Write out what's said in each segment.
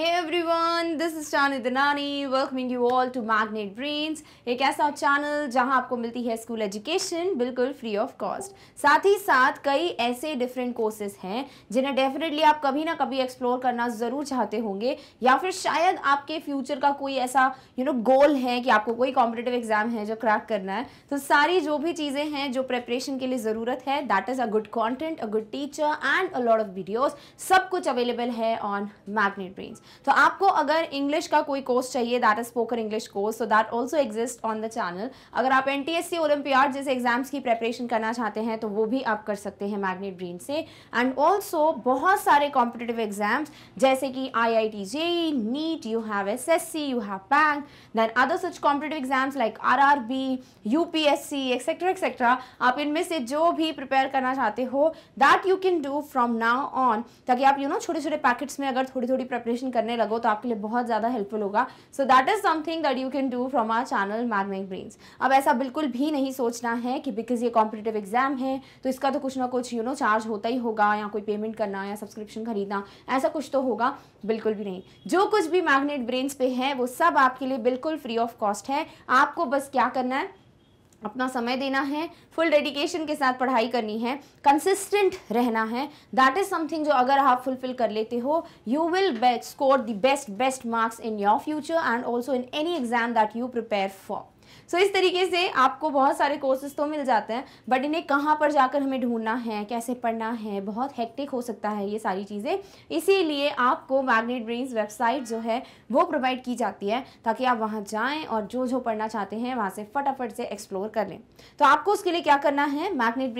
Hey everyone, this is Chani Dinani, welcoming you all to Magnet Brains, एक ऐसा channel जहां आपको मिलती है स्कूल एजुकेशन बिल्कुल फ्री ऑफ कॉस्ट साथ ही साथ कई ऐसे डिफरेंट कोर्सेज हैं जिन्हें डेफिनेटली आप कभी ना कभी एक्सप्लोर करना ज़रूर चाहते होंगे या फिर शायद आपके फ्यूचर का कोई ऐसा यू नो गोल है कि आपको कोई कॉम्पिटेटिव एग्जाम है जो क्रैक करना है तो सारी जो भी चीज़ें हैं जो प्रेपरेशन के लिए ज़रूरत है that is a good content a good teacher and a lot of videos सब कुछ अवेलेबल है ऑन मैगनेट ब्रेन्स तो आपको अगर इंग्लिश का कोई कोर्स चाहिए that is spoken English course so that also exist on the channel अगर आप N T S C olympiad जैसे एग्जाम्स की प्रेपरेशन करना चाहते हैं तो वो भी आप कर सकते हैं मैग्नेट ब्रीन से एंड ऑल्सो बहुत सारे कॉम्पिटेटिव एग्जाम्स जैसे कि I I T J NEET you have S S C you have bank then other such competitive exams like R R B U P S C etcetera etcetera आप इनमें से जो भी prepare करना चाहते हो that you can do from now on ताकि आप यू नो छोटे छोटे पैकेट्स में अगर थोड़ी थोड़ी प्रेपरेशन कर करने लगो तो आपके लिए बहुत ज़्यादा हेल्पफुल होगा so that is something that you can do from our channel Magnet Brains अब ऐसा बिल्कुल भी नहीं सोचना है कि बिकॉज ये कॉम्पिटेटिव एग्जाम है तो इसका तो कुछ ना कुछ यू नो चार्ज होता ही होगा या कोई पेमेंट करना या सब्सक्रिप्शन खरीदना ऐसा कुछ तो होगा बिल्कुल भी नहीं जो कुछ भी मैग्नेट ब्रेन्स पे है वो सब आपके लिए बिल्कुल फ्री ऑफ कॉस्ट है आपको बस क्या करना है अपना समय देना है फुल डेडिकेशन के साथ पढ़ाई करनी है कंसिस्टेंट रहना है दैट इज़ समथिंग जो अगर आप फुलफिल कर लेते हो you will score the best best marks in your future and also in any exam that you prepare for so so, इस तरीके से आपको बहुत सारे कोर्सेज तो मिल जाते हैं बट इन्हें कहाँ पर जाकर हमें ढूंढना है कैसे पढ़ना है बहुत हेक्टिक हो सकता है ये सारी चीज़ें इसीलिए आपको मैग्नेट ब्रेन्स वेबसाइट जो है वो प्रोवाइड की जाती है ताकि आप वहाँ जाएँ और जो जो पढ़ना चाहते हैं वहाँ से फटाफट से एक्सप्लोर कर लें तो आपको उसके लिए क्या करना है मैग्नेट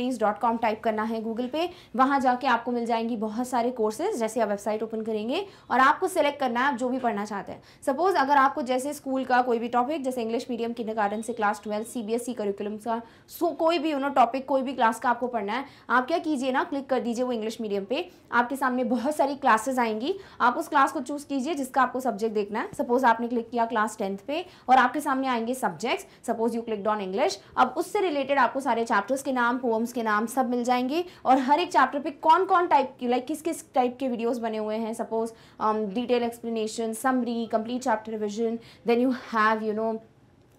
टाइप करना है गूगल पे वहाँ जाके आपको मिल जाएंगी बहुत सारे कोर्सेज जैसे आप वेबसाइट ओपन करेंगे और आपको सेलेक्ट करना है आप जो भी पढ़ना चाहते हैं सपोज़ अगर आपको जैसे स्कूल का कोई भी टॉपिक जैसे इंग्लिश मीडियम किंडर वन से क्लास ट्वेल्व ई करिकुलम का सो कोई भी यू नो टॉपिक कोई भी क्लास का आपको पढ़ना है आप क्या कीजिए ना क्लिक कर दीजिए वो इंग्लिश मीडियम पे आपके सामने बहुत सारी क्लासेस आएंगी आप उस क्लास को चूज़ कीजिए जिसका आपको सब्जेक्ट देखना है सपोज आपने क्लिक किया क्लास टेंथ पे और आपके सामने आएंगे subjects suppose you click on English अब उससे रिलेटेड आपको सारे चैप्टर्स के नाम पोम्स के नाम सब मिल जाएंगे और हर एक चैप्टर पर कौन कौन टाइप की लाइक किस किस टाइप के वीडियोज बने हुए हैं suppose detail explanation summary complete chapter revision then you have you know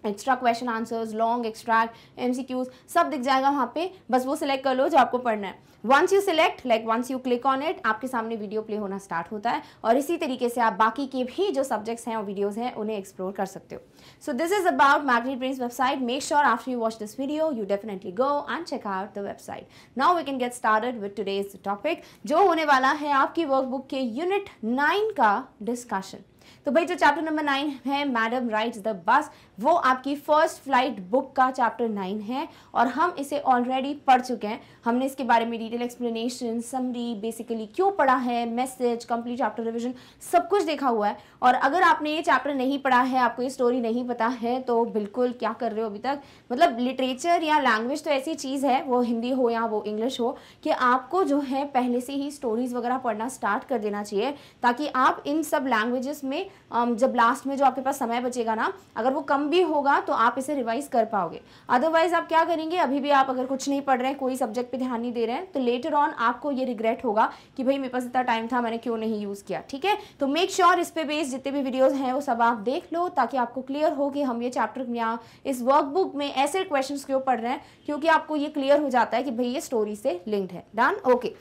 extra question answers long extract MCQs सब दिख जाएगा वहाँ पे बस वो सिलेक्ट कर लो जो आपको पढ़ना है once you select like once you click on it आपके सामने वीडियो प्ले होना स्टार्ट होता है और इसी तरीके से आप बाकी के भी जो सब्जेक्ट्स हैं और वीडियोज़ हैं उन्हें एक्सप्लोर कर सकते हो so this is about Magnet Brains website make sure after you watch this video you definitely go and check out the website now we can get start with today's topic जो होने वाला है आपकी book के unit nine का discussion तो भाई जो चैप्टर नंबर नाइन है मैडम राइट्स द बस वो आपकी फर्स्ट फ्लाइट बुक का चैप्टर नाइन है और हम इसे ऑलरेडी पढ़ चुके हैं हमने इसके बारे में डिटेल एक्सप्लेनेशन समरी बेसिकली क्यों पढ़ा है मैसेज कंप्लीट चैप्टर रिविजन सब कुछ देखा हुआ है और अगर आपने ये चैप्टर नहीं पढ़ा है आपको ये स्टोरी नहीं पता है तो बिल्कुल क्या कर रहे हो अभी तक मतलब लिटरेचर या लैंग्वेज तो ऐसी चीज़ है वो हिंदी हो या वो इंग्लिश हो कि आपको जो है पहले से ही स्टोरीज़ वगैरह पढ़ना स्टार्ट कर देना चाहिए ताकि आप इन सब लैंग्वेजेस में में जब लास्ट में जो आपके पास समय बचेगा ना अगर वो कम भी होगा तो आप इसे रिवाइज कर पाओगे अदरवाइज आप क्या करेंगे अभी भी आप अगर कुछ नहीं पढ़ रहे हैं कोई सब्जेक्ट पे ध्यान नहीं दे रहे हैं तो लेटर ऑन आपको ये रिग्रेट होगा कि भाई मेरे पास इतना टाइम था मैंने क्यों नहीं यूज़ किया ठीक है तो मेक श्योर sure इस पे बेस्ड जितने भी वीडियोज़ हैं वो सब आप देख लो ताकि आपको क्लियर हो कि हम ये चैप्टर या इस वर्कबुक में ऐसे क्वेश्चन क्यों पढ़ रहे हैं क्योंकि आपको ये क्लियर हो जाता है कि भाई ये स्टोरी से लिंक्ड है डन ओके okay.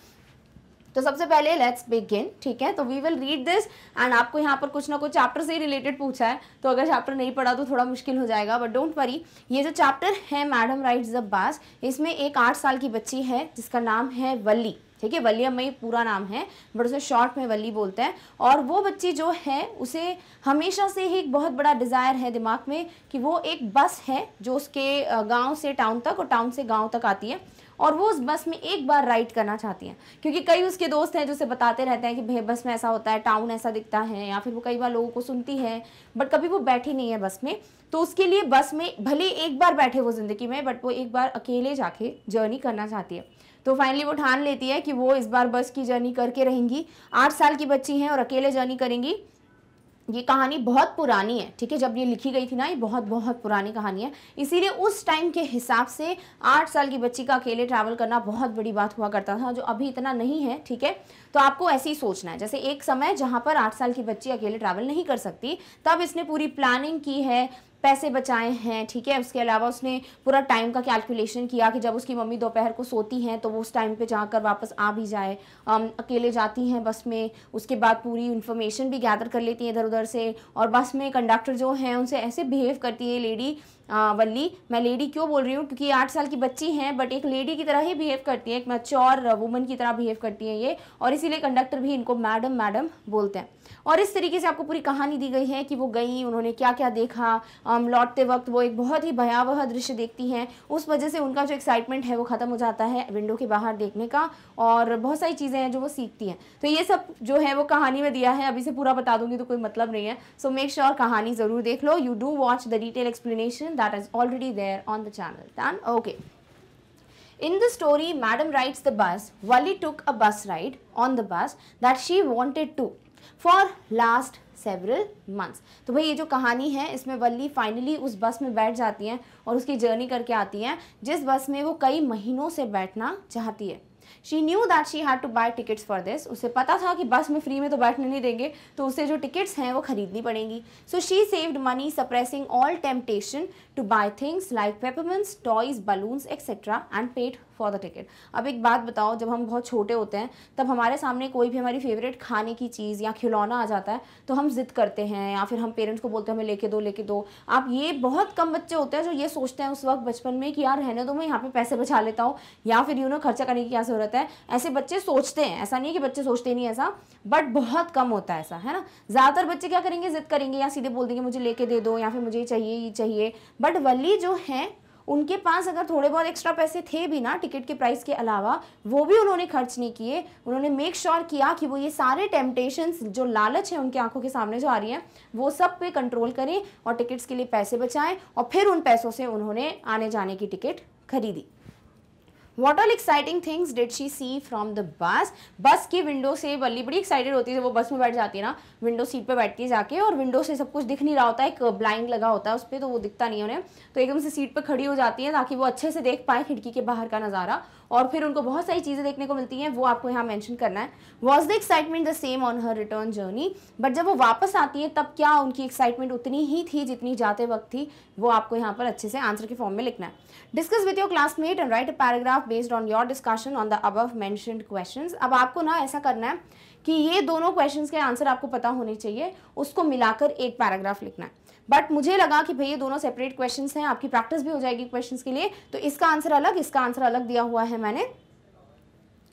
तो सबसे पहले लेट्स बिगिन ठीक है तो we will read this and आपको यहाँ पर कुछ ना कुछ चैप्टर से रिलेटेड पूछा है तो अगर चैप्टर नहीं पढ़ा तो थोड़ा मुश्किल हो जाएगा बट डोंट वरी ये जो चैप्टर है मैडम राइट द बास इसमें एक आठ साल की बच्ची है जिसका नाम है वल्ली ठीक है वल्ली अम्मा पूरा नाम है बट उसे शॉर्ट में वल्ली बोलते हैं और वो बच्ची जो है उसे हमेशा से ही एक बहुत बड़ा डिज़ायर है दिमाग में कि वो एक बस है जो उसके गांव से टाउन तक और टाउन से गांव तक आती है और वो उस बस में एक बार राइड करना चाहती हैं क्योंकि कई उसके दोस्त हैं जो उसे बताते रहते हैं कि भैया बस में ऐसा होता है टाउन ऐसा दिखता है या फिर वो कई बार लोगों को सुनती है बट कभी वो बैठी नहीं है बस में तो उसके लिए बस में भले एक बार बैठे वो ज़िंदगी में बट वो एक बार अकेले जाके जर्नी करना चाहती है तो फाइनली वो ठान लेती है कि वो इस बार बस की जर्नी करके रहेंगी आठ साल की बच्ची हैं और अकेले जर्नी करेंगी ये कहानी बहुत पुरानी है ठीक है जब ये लिखी गई थी ना ये बहुत बहुत पुरानी कहानी है इसीलिए उस टाइम के हिसाब से आठ साल की बच्ची का अकेले ट्रैवल करना बहुत बड़ी बात हुआ करता था जो अभी इतना नहीं है ठीक है तो आपको ऐसे ही सोचना है जैसे एक समय जहाँ पर आठ साल की बच्ची अकेले ट्रैवल नहीं कर सकती तब इसने पूरी प्लानिंग की है पैसे बचाए हैं ठीक है उसके अलावा उसने पूरा टाइम का कैलकुलेशन किया कि जब उसकी मम्मी दोपहर को सोती हैं तो वो उस टाइम पे जाकर वापस आ भी जाए आम, अकेले जाती हैं बस में उसके बाद पूरी इन्फॉर्मेशन भी गैदर कर लेती हैं इधर उधर से और बस में कंडक्टर जो हैं उनसे ऐसे बिहेव करती है लेडी वल्ली मैं लेडी क्यों बोल रही हूँ क्योंकि आठ साल की बच्ची हैं बट एक लेडी की तरह ही बिहेव करती है एक मैच्योर वुमन uh, की तरह बिहेव करती है ये और इसीलिए कंडक्टर भी इनको मैडम मैडम बोलते हैं और इस तरीके से आपको पूरी कहानी दी गई है कि वो गई उन्होंने क्या क्या देखा um, लौटते वक्त वो एक बहुत ही भयावह दृश्य देखती हैं उस वजह से उनका जो एक्साइटमेंट है वो ख़त्म हो जाता है विंडो के बाहर देखने का और बहुत सारी चीज़ें हैं जो वो सीखती हैं तो ये सब जो है वो कहानी में दिया है अभी से पूरा बता दूंगी तो कोई मतलब नहीं है सो मेक श्योर कहानी ज़रूर देख लो you do watch the detail explanation that is already there on the channel. Done? Okay. In the story, madam rides the bus. Wally took a bus ride on the bus that she wanted to for last several months तो भाई ये जो कहानी है इसमें वल्ली finally उस बस में बैठ जाती हैं और उसकी जर्नी करके आती हैं जिस बस में वो कई महीनों से बैठना चाहती है she knew that she had to buy tickets for this उसे पता था कि बस में फ्री में तो बैठने नहीं देंगे तो उसे जो टिकट्स हैं वो खरीदनी पड़ेंगी so she saved money suppressing all temptation to buy things like peppermints toys balloons etcetera and paid for the ticket अब एक बात बताओ जब हम बहुत छोटे होते हैं तब हमारे सामने कोई भी हमारी फेवरेट खाने की चीज़ या खिलौना आ जाता है तो हम ज़िद करते हैं या फिर हम पेरेंट्स को बोलते हैं हमें लेके दो लेके दो आप ये बहुत कम बच्चे होते हैं जो ये सोचते हैं उस वक्त बचपन में कि यार रहने दो मैं यहाँ पर पैसे बचा लेता हूँ या फिर यू नो खर्चा करने की क्या ज़रूरत है ऐसे बच्चे सोचते हैं ऐसा नहीं है कि बच्चे सोचते नहीं ऐसा बट बहुत कम होता है ऐसा है ना ज़्यादातर बच्चे क्या करेंगे ज़िद करेंगे या सीधे बोल देंगे मुझे लेके दे दो या फिर मुझे चाहिए ये चाहिए बट वली जो है उनके पास अगर थोड़े बहुत एक्स्ट्रा पैसे थे भी ना टिकट के प्राइस के अलावा वो भी उन्होंने खर्च नहीं किए उन्होंने मेक श्योर sure किया कि वो ये सारे टेम्पटेशंस जो लालच है उनके आंखों के सामने जो आ रही हैं वो सब पे कंट्रोल करें और टिकट्स के लिए पैसे बचाएं और फिर उन पैसों से उन्होंने आने जाने की टिकट खरीदी what all exciting things did she see from the bus bus की विंडो से बल्ली बड़ी एक्साइटेड होती है वो बस में बैठ जाती है ना विंडो सीट पर बैठती है जाके और विंडो से सब कुछ दिख नहीं रहा होता है एक ब्लाइंड लगा होता है उस पर तो वो दिखता नहीं उन्हें तो एकदम से सीट पर खड़ी हो जाती है ताकि वो अच्छे से देख पाए खिड़की के बाहर का नज़ारा और फिर उनको बहुत सारी चीज़ें देखने को मिलती हैं वो आपको यहाँ मैंशन करना है was the excitement the same on her return journey but जब वो वापस आती है तब क्या उनकी एक्साइटमेंट उतनी ही थी जितनी जाते वक्त थी वो आपको यहाँ पर अच्छे से आंसर के फॉर्म में लिखना है discuss with your classmate and write a paragraph based on your discussion on the above main question अब आपको ना ऐसा करना है कि ये दोनों क्वेश्चन के आंसर आपको पता होने चाहिए उसको मिलाकर एक पैराग्राफ लिखना है बट मुझे लगा कि भाई ये दोनों सेपरेट क्वेश्चन हैं आपकी प्रैक्टिस भी हो जाएगी क्वेश्चन के लिए तो इसका आंसर अलग इसका आंसर अलग दिया हुआ है मैंने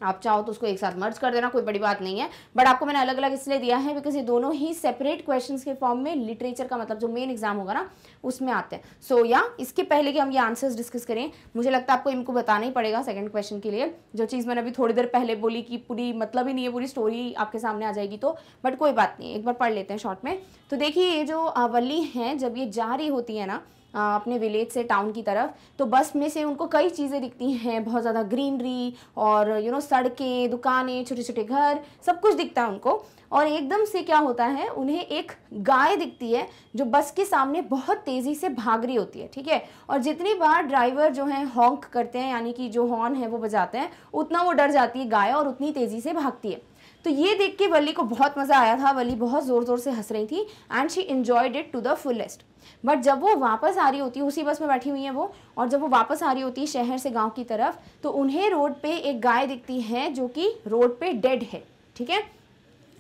आप चाहो तो उसको एक साथ मर्ज कर देना कोई बड़ी बात नहीं है बट आपको मैंने अलग अलग इसलिए दिया है बिकॉज ये दोनों ही सेपरेट क्वेश्चंस के फॉर्म में लिटरेचर का मतलब जो मेन एग्जाम होगा ना उसमें आते हैं सो so, या इसके पहले कि हम ये आंसर्स डिस्कस करें मुझे लगता है आपको इनको बताना ही पड़ेगा सेकेंड क्वेश्चन के लिए जो चीज़ मैंने अभी थोड़ी देर पहले बोली कि पूरी मतलब ही नहीं है पूरी स्टोरी आपके सामने आ जाएगी तो बट कोई बात नहीं एक बार पढ़ लेते हैं शॉर्ट में तो देखिए ये जो वली हैं जब ये जारी होती है ना अपने विलेज से टाउन की तरफ तो बस में से उनको कई चीज़ें दिखती हैं बहुत ज़्यादा ग्रीनरी और यू नो सड़कें दुकानें छोटे छोटे घर सब कुछ दिखता है उनको और एकदम से क्या होता है उन्हें एक गाय दिखती है जो बस के सामने बहुत तेज़ी से भाग रही होती है ठीक है और जितनी बार ड्राइवर जो है हॉन्क करते हैं यानी कि जो हॉर्न है वो बजाते हैं उतना वो डर जाती है गाय और उतनी तेज़ी से भागती है तो ये देख के वली को बहुत मज़ा आया था वली बहुत ज़ोर ज़ोर से हंस रही थी and she enjoyed it to the fullest but जब वो वापस आ रही होती है उसी बस में बैठी हुई है वो और जब वो वापस आ रही होती है शहर से गाँव की तरफ तो उन्हें रोड पे एक गाय दिखती है जो कि रोड पे डेड है ठीक है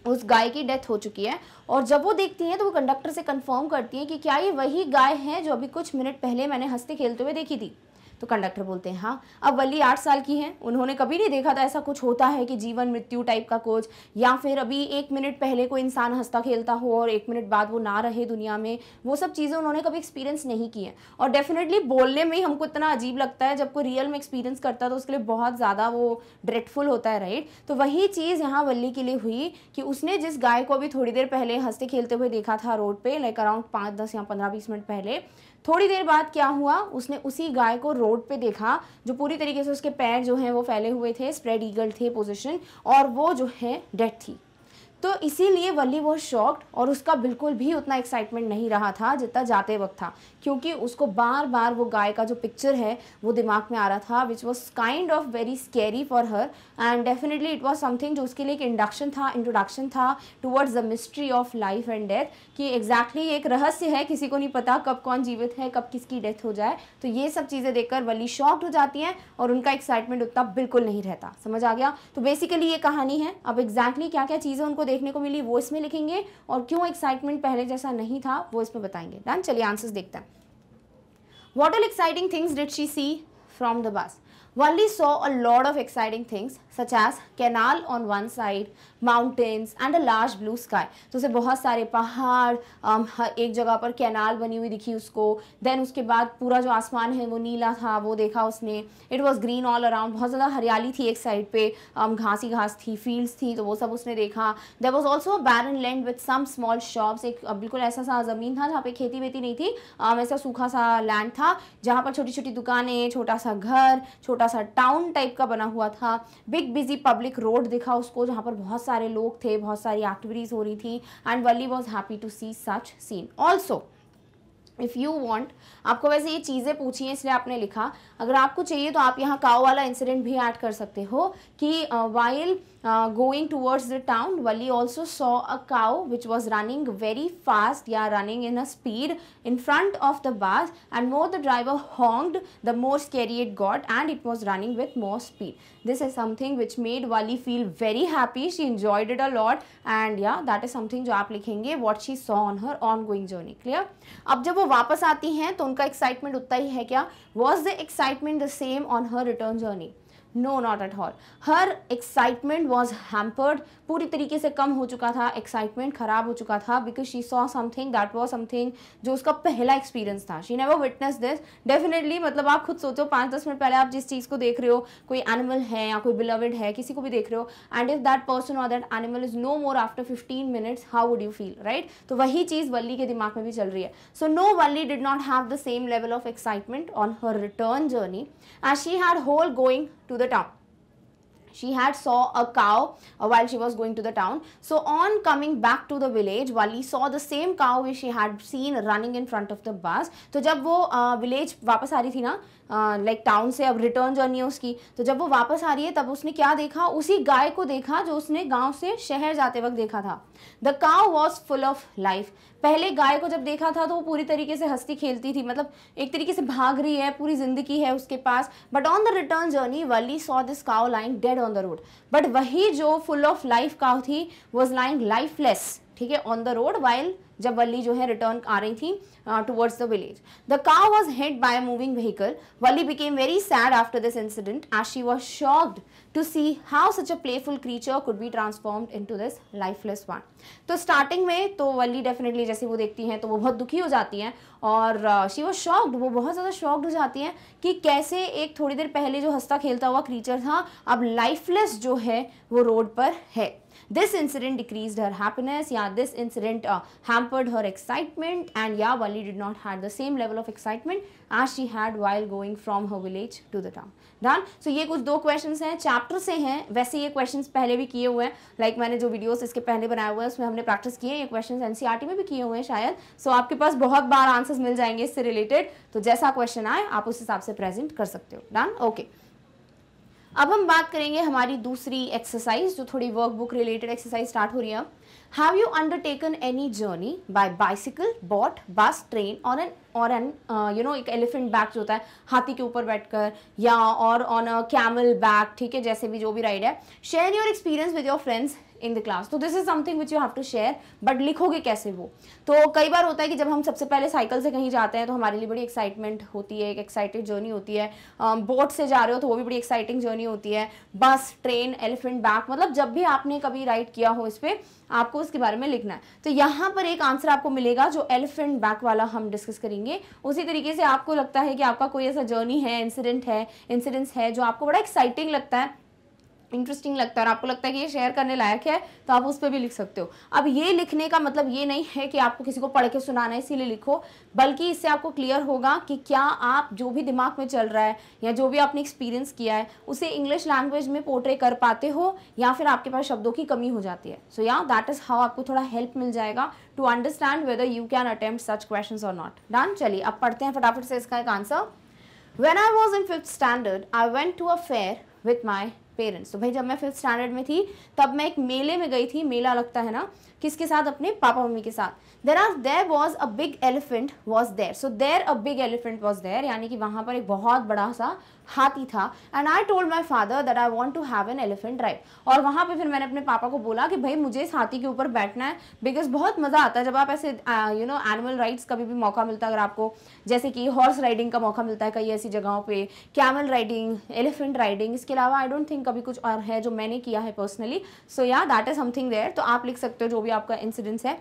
उस गाय की डेथ हो चुकी है और जब वो देखती हैं तो वो कंडक्टर से कंफर्म करती हैं कि क्या ये वही गाय है जो अभी कुछ मिनट पहले मैंने हंसते खेलते हुए देखी थी तो कंडक्टर बोलते हैं हाँ अब वल्ली आठ साल की है उन्होंने कभी नहीं देखा था ऐसा कुछ होता है कि जीवन मृत्यु टाइप का कोच या फिर अभी एक मिनट पहले कोई इंसान हंसता खेलता हो और एक मिनट बाद वो ना रहे दुनिया में वो सब चीज़ें उन्होंने कभी एक्सपीरियंस नहीं की है और डेफिनेटली बोलने में ही हमको इतना अजीब लगता है जब कोई रियल में एक्सपीरियंस करता है तो उसके लिए बहुत ज़्यादा वो ड्रेडफुल होता है राइट तो वही चीज़ यहाँ वल्ली के लिए हुई कि उसने जिस गाय को अभी थोड़ी देर पहले हंसते खेलते हुए देखा था रोड पर लाइक अराउंड पाँच दस या पंद्रह बीस मिनट पहले थोड़ी देर बाद क्या हुआ उसने उसी गाय को रोड पे देखा जो पूरी तरीके से उसके पैर जो हैं वो फैले हुए थे स्प्रेड ईगल थे पोजिशन और वो जो है डेड थी तो इसीलिए वली वो शॉक्ड और उसका बिल्कुल भी उतना एक्साइटमेंट नहीं रहा था जितना जाते वक्त था क्योंकि उसको बार बार वो गाय का जो पिक्चर है वो दिमाग में आ रहा था which was kind of very scary for her and definitely it was something जो उसके लिए एक इंडक्शन था इंट्रोडक्शन था towards the mystery of life and death कि एग्जैक्टली exactly एक रहस्य है किसी को नहीं पता कब कौन जीवित है कब किसकी डेथ हो जाए तो ये सब चीज़ें देखकर वली शॉक्ड हो जाती हैं और उनका एक्साइटमेंट उतना बिल्कुल नहीं रहता समझ आ गया तो बेसिकली ये कहानी है अब एग्जैक्टली exactly क्या क्या चीज़ें उनको देखने को मिली वो इसमें लिखेंगे और क्यों एक्साइटमेंट पहले जैसा नहीं था वो इसमें बताएंगे डन चलिए आंसर्स देखते हैं what all exciting things did she see from the bus Valli saw a lot of exciting things such as canal on one side, mountains and a large blue sky. तो उसे बहुत सारे पहाड़ एक जगह पर कैनाल बनी हुई दिखी उसको देन उसके बाद पूरा जो आसमान है वो नीला था वो देखा उसने it was green all around बहुत ज़्यादा हरियाली थी एक साइड पे घास ही घास थी फील्ड्स थी तो वो सब उसने देखा there was also a barren land with some small shops एक बिल्कुल ऐसा सा ज़मीन था जहाँ पे खेती वेती नहीं थी ऐसा सूखा सा लैंड था जहाँ पर छोटी छोटी दुकानें छोटा सा घर छोटा सा टाउन टाइप का बना हुआ था बिग एक बिजी पब्लिक रोड दिखा उसको जहाँ पर बहुत सारे लोग थे बहुत सारी एक्टिविटीज हो रही थी and Valli was happy to see such scene also if you want आपको वैसे ये चीज़ें पूछी हैं इसलिए आपने लिखा अगर आपको चाहिए तो आप यहाँ काओ वाला इंसिडेंट भी ऐड कर सकते हो कि while uh, uh, going towards the town, Wali also saw a cow which was running very fast, yeah, running in a speed in front of the bus and more the driver honked, the more scary it got and it was running with more speed. This is something which made Wali feel very happy. She enjoyed it a lot and yeah, that is something जो आप लिखेंगे what she saw on her ongoing journey. Clear? अब जब वो वापस आती हैं तो उनका एक्साइटमेंट उतना ही है क्या was the excitement the same on her return journey No, not at all. Her excitement was hampered पूरी तरीके से कम हो चुका था एक्साइटमेंट खराब हो चुका था because she saw something that was something जो उसका पहला एक्सपीरियंस था she never witness this definitely मतलब आप खुद सोचो पाँच दस मिनट पहले आप जिस चीज़ को देख रहे हो कोई एनिमल है या कोई बिलवड है किसी को भी देख रहे हो एंड इफ दैट पर्सन और that animal is no more after fifteen minutes how would you feel right तो वही चीज़ वल्ली के दिमाग में भी चल रही है so no Valli did not have the same level of excitement on her return journey and she had whole going to the town She had saw a cow uh, while she was going to the town. So on coming back to the village, Wali saw the same cow which she had seen running in front of the bus. So जब वो village वापस आ रही थी ना like town से अब return journey है उसकी तो जब वो वापस आ रही है तब उसने क्या देखा उसी गाय को देखा जो उसने गाँव से शहर जाते वक्त देखा था the cow was full of life पहले गाय को जब देखा था तो वो पूरी तरीके से हस्ती खेलती थी मतलब एक तरीके से भाग रही है पूरी जिंदगी है उसके पास but on the return journey Valli saw this cow lying dead on the road but वही जो फुल ऑफ लाइफ काउ थी वॉज लाइंग लाइफलेस ठीक है ऑन द रोड वाइल जब वल्ली जो है रिटर्न आ रही थी towards the village the car was hit by moving vehicle Valli became very sad after this incident as she was shocked to see how such a playful creature could be transform into this lifeless one तो starting में तो वल्ली definitely जैसे वो देखती हैं तो वो बहुत दुखी हो जाती हैं और शी वॉज शॉक्ड वो बहुत ज़्यादा शॉक्ड हो जाती हैं कि कैसे एक थोड़ी देर पहले जो हंसता खेलता हुआ क्रीचर था अब लाइफलेस जो है वो रोड पर है this incident decrease her happiness या this incident hampered her excitement and या Valli did not had the same level of excitement as she had while going from her village to the town done so ये कुछ दो question हैं chapter से हैं वैसे ये क्वेश्चन पहले भी किए हुए हैं लाइक मैंने जो वीडियोज इसके पहले बनाए हुए हैं उसमें हमने प्रैक्टिस किए ये क्वेश्चन एन e में भी किए हुए हैं शायद सो so आपके पास बहुत बार आंसर्स मिल जाएंगे इससे रिलेटेड तो जैसा क्वेश्चन आए आप उस हिसाब से प्रेजेंट कर सकते हो डन ओके okay. अब हम बात करेंगे हमारी दूसरी एक्सरसाइज जो थोड़ी वर्कबुक रिलेटेड एक्सरसाइज स्टार्ट हो रही है have you undertaken any journey by bicycle boat bus train on an और एन यू नो एक एलिफेंट बैक जो होता है हाथी के ऊपर बैठकर या और ऑन अ कैमल बैक ठीक है जैसे भी जो भी राइड है share your experience with your friends in the class तो this is something which you have to share but लिखोगे कैसे वो तो कई बार होता है कि जब हम सबसे पहले साइकिल से कहीं जाते हैं तो हमारे लिए बड़ी एक्साइटमेंट होती है एक एक्साइटेड जर्नी होती है बोट um, से जा रहे हो तो वो भी बड़ी एक्साइटिंग जर्नी होती है बस ट्रेन एलिफेंट बैक मतलब जब भी आपने कभी राइड किया हो इस पर आपको उसके बारे में लिखना है तो यहाँ पर एक आंसर आपको मिलेगा जो एलिफेंट बैक वाला हम डिस्कस करेंगे करेंगे उसी तरीके से आपको लगता है कि आपका कोई ऐसा जर्नी है इंसिडेंट है इंसिडेंट्स है जो आपको बड़ा एक्साइटिंग लगता है इंटरेस्टिंग लगता है और आपको लगता है कि ये शेयर करने लायक है तो आप उस पर भी लिख सकते हो अब ये लिखने का मतलब ये नहीं है कि आपको किसी को पढ़ के सुनाना है इसीलिए लिखो बल्कि इससे आपको क्लियर होगा कि क्या आप जो भी दिमाग में चल रहा है या जो भी आपने एक्सपीरियंस किया है उसे इंग्लिश लैंग्वेज में पोर्ट्रे कर पाते हो या फिर आपके पास शब्दों की कमी हो जाती है सो या दैट इज़ हाउ आपको थोड़ा हेल्प मिल जाएगा to understand whether you can attempt such question और नॉट डन चलिए अब पढ़ते हैं फटाफट से इसका एक answer when I was in fifth standard I went to a fair with my parents तो भाई जब मैं फिफ्थ स्टैंडर्ड में थी तब मैं एक मेले में गई थी मेला लगता है ना किसके साथ अपने पापा मम्मी के साथ there are there was a big elephant was there so there a big elephant was there यानी कि वहां पर एक बहुत बड़ा सा हाथी था and I told my father that I want to have an elephant ride और वहाँ पे फिर मैंने अपने पापा को बोला कि भाई मुझे इस हाथी के ऊपर बैठना है बिकॉज बहुत मज़ा आता है जब आप ऐसे यू नो एनिमल राइड्स कभी भी मौका मिलता है अगर आपको जैसे कि हॉर्स राइडिंग का मौका मिलता है कई ऐसी जगहों पे कैमल राइडिंग एलिफेंट राइडिंग इसके अलावा आई डोंट थिंक कभी कुछ और है जो मैंने किया है पर्सनली सो या दैट इज़ समथिंग देयर तो आप लिख सकते हो जो भी भी आपका इंसिडेंस है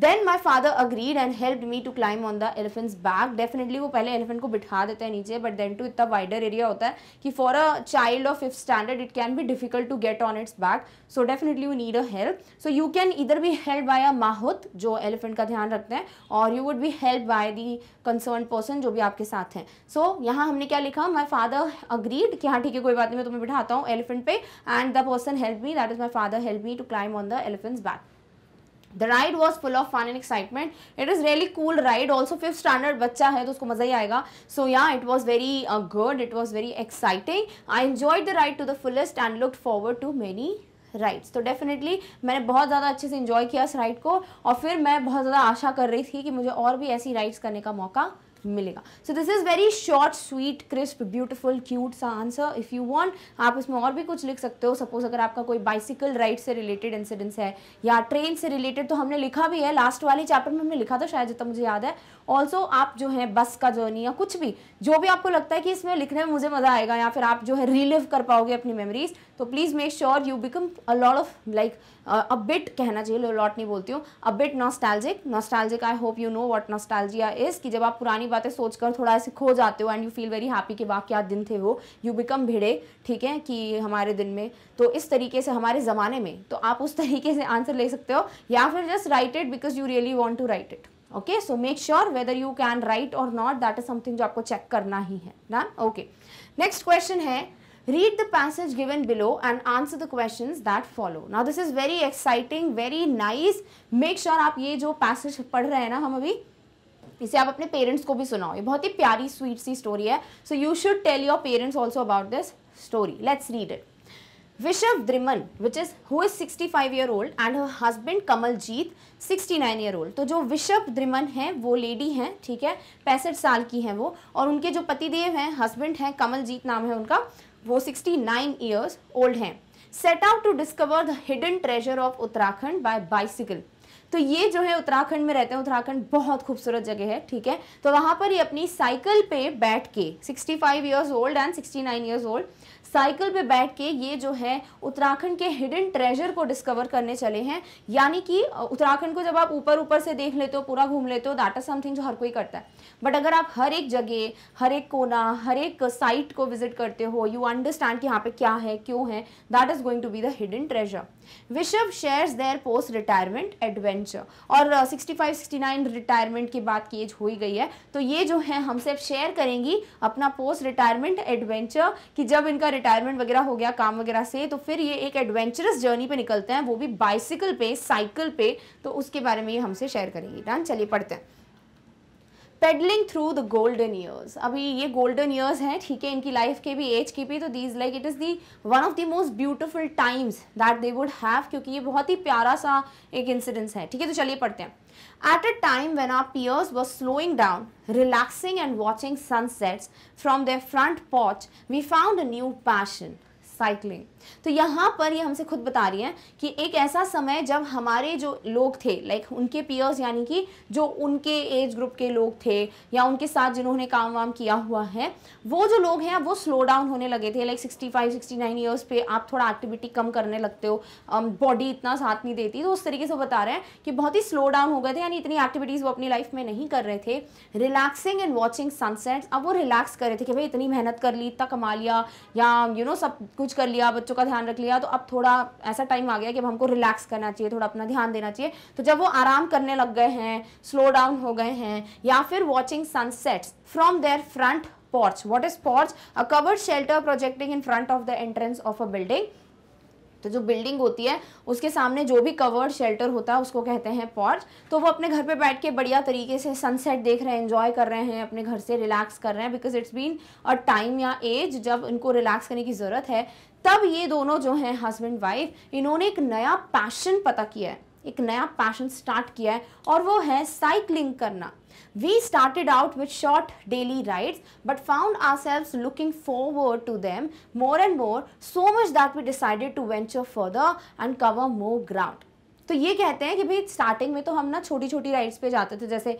then my father agreed and help me to climb on the elephant's back definitely वो पहले एलिफेंट को बिठा देते हैं नीचे बट देन टू इतना वाइडर एरिया होता है कि for a child of fifth standard it can भी difficult to get on its back so definitely you need a help so you can इधर भी हेल्प बाय अ माहुत जो एलिफेंट का ध्यान रखते हैं और यू वुड भी help by the concern person जो भी आपके साथ हैं सो so, यहाँ हमने क्या लिखा माई फादर अग्रीड कि हाँ ठीक है कोई बात नहीं मैं तुम्हें बिठाता हूँ एलिफेंट पे and the person help me that is my father help me to climb on the elephant's back the ride was full of fun and excitement it is really cool ride also fifth standard बच्चा है तो उसको मज़ा ही आएगा so या it was very good it was very exciting I enjoyed the ride to the fullest and look forward to many rides तो definitely मैंने बहुत ज़्यादा अच्छे से इन्जॉय किया इस राइड को और फिर मैं बहुत ज़्यादा आशा कर रही थी कि मुझे और भी ऐसी राइड्स करने का मौका मिलेगा so this is very short sweet crisp beautiful cute सा आंसर इफ़ यू वॉन्ट आप इसमें और भी कुछ लिख सकते हो सपोज अगर आपका कोई बाइसिकल राइड से रिलेटेड इंसिडेंस है या ट्रेन से रिलेटेड तो हमने लिखा भी है लास्ट वाले चैप्टर में हमने लिखा था शायद जितना मुझे याद है ऑल्सो आप जो है बस का जर्नी या कुछ भी जो भी आपको लगता है कि इसमें लिखने में मुझे मज़ा आएगा या फिर आप जो है रिलिव कर पाओगे अपनी मेमोरीज तो please make sure you become a lot of like a bit कहना चाहिए लॉट नहीं बोलती हूँ a bit nostalgic nostalgic I hope you know what nostalgia is कि जब आप पुरानी बातें सोचकर थोड़ा ऐसे खो जाते हो and you feel very happy कि वाकया दिन थे वो यू बिकम भिड़े ठीक है कि हमारे दिन में तो इस तरीके से हमारे ज़माने में तो आप उस तरीके से आंसर ले सकते हो या फिर just write it because you really want to write it okay so make sure whether you can write और नॉट दैट इज समथिंग जो आपको चेक करना ही है डन ओके नेक्स्ट क्वेश्चन है read the passage given below and answer the question that follow ना this is very exciting very nice make sure आप ये जो पैसेज पढ़ रहे हैं ना हम अभी इसे आप अपने पेरेंट्स को भी सुनाओ ये बहुत ही प्यारी स्वीट सी स्टोरी है so you should tell your parents also about this story let's read it Vishav Driman, which is who is 65 year old and her husband Kamaljeet 69 year old. तो जो विशभ द्रिमन है वो लेडी हैं ठीक है पैंसठ साल की हैं वो और उनके जो पतिदेव हैं हस्बैंड हैं कमलजीत नाम है उनका वो 69 नाइन ईयर्स ओल्ड हैं Set out to discover the hidden treasure of Uttarakhand by bicycle. तो ये जो है उत्तराखंड में रहते हैं उत्तराखंड बहुत खूबसूरत जगह है ठीक है तो वहाँ पर ये अपनी साइकिल पे बैठ के 65 five years old and 69 nine years old cycle पे बैठ के ये जो है उत्तराखंड के हिडन ट्रेजर को डिस्कवर करने चले हैं यानी कि उत्तराखंड को जब आप ऊपर ऊपर से देख लेते हो पूरा घूम लेते हो दैट इज समथिंग जो हर कोई करता है बट अगर आप हर एक जगह हर एक कोना हर एक साइट को विजिट करते हो यू अंडरस्टैंड कि यहाँ पे क्या है क्यों है that is going to be the hidden treasure Vishav shares their post retirement adventure और sixty five sixty nine retirement की बात की एज हो ही गई है तो ये जो है हमसे शेयर करेंगी अपना पोस्ट रिटायरमेंट एडवेंचर कि जब इनका रिटायरमेंट वगैरह हो गया काम वगैरह से तो फिर ये एक एडवेंचरस जर्नी पे निकलते हैं वो भी बाइसिकल पे साइकिल पे तो उसके बारे में ये हमसे शेयर करेंगे डन चलिए पढ़ते हैं pedalling through the golden years अभी ये गोल्डन ईयर्स हैं ठीक है इनकी लाइफ के भी एज के भी तो these like it is the one of the most beautiful times that they would have क्योंकि ये बहुत ही प्यारा सा एक इंसिडेंस है ठीक है तो चलिए पढ़ते हैं at a time when our peers was slowing down relaxing and watching sunsets from the front porch we found a new passion cycling तो यहाँ पर ये यह हमसे खुद बता रही है कि एक ऐसा समय जब हमारे जो लोग थे लाइक उनके पियर्स यानी कि जो उनके एज ग्रुप के लोग थे या उनके साथ जिन्होंने काम वाम किया हुआ है वो जो लोग हैं वो स्लो डाउन होने लगे थे like sixty five sixty nine years पे आप थोड़ा एक्टिविटी कम करने लगते हो बॉडी um, इतना साथ नहीं देती तो उस तरीके से बता रहे हैं कि बहुत ही स्लो डाउन हो गए थे यानी इतनी एक्टिविटीज़ वो अपनी लाइफ में नहीं कर रहे थे रिलैक्सिंग एंड वॉचिंग सनसेट अब वो रिलैक्स कर रहे थे कि भाई इतनी मेहनत कर ली इतना कमा लिया या यू you नो know, सब कुछ कर लिया बच्चों का ध्यान रख लिया तो अब थोड़ा ऐसा टाइम आ गया कि अब हमको रिलैक्स करना चाहिए थोड़ा अपना ध्यान देना चाहिए तो जब वो आराम करने लग गए हैं स्लो डाउन हो गए हैं या फिर watching sunsets from their front porch what is porch a covered shelter projecting in front of the entrance of a building तो जो बिल्डिंग होती है उसके सामने जो भी कवर्ड शेल्टर होता है उसको कहते हैं पॉर्च तो वो अपने घर पे बैठ के बढ़िया तरीके से सनसेट देख रहे हैं एंजॉय कर रहे हैं अपने घर से रिलैक्स कर रहे हैं because it's been a time या एज जब इनको रिलैक्स करने की ज़रूरत है तब ये दोनों जो हैं हस्बैंड वाइफ इन्होंने एक नया पैशन पता किया है एक नया पैशन स्टार्ट किया है और वो है साइकिलिंग करना we started out with short daily rides but found ourselves looking forward to them more and more so much that we decided to venture further and cover more ground तो ये कहते हैं कि भाई starting में तो हम ना छोटी छोटी राइड्स पे जाते थे जैसे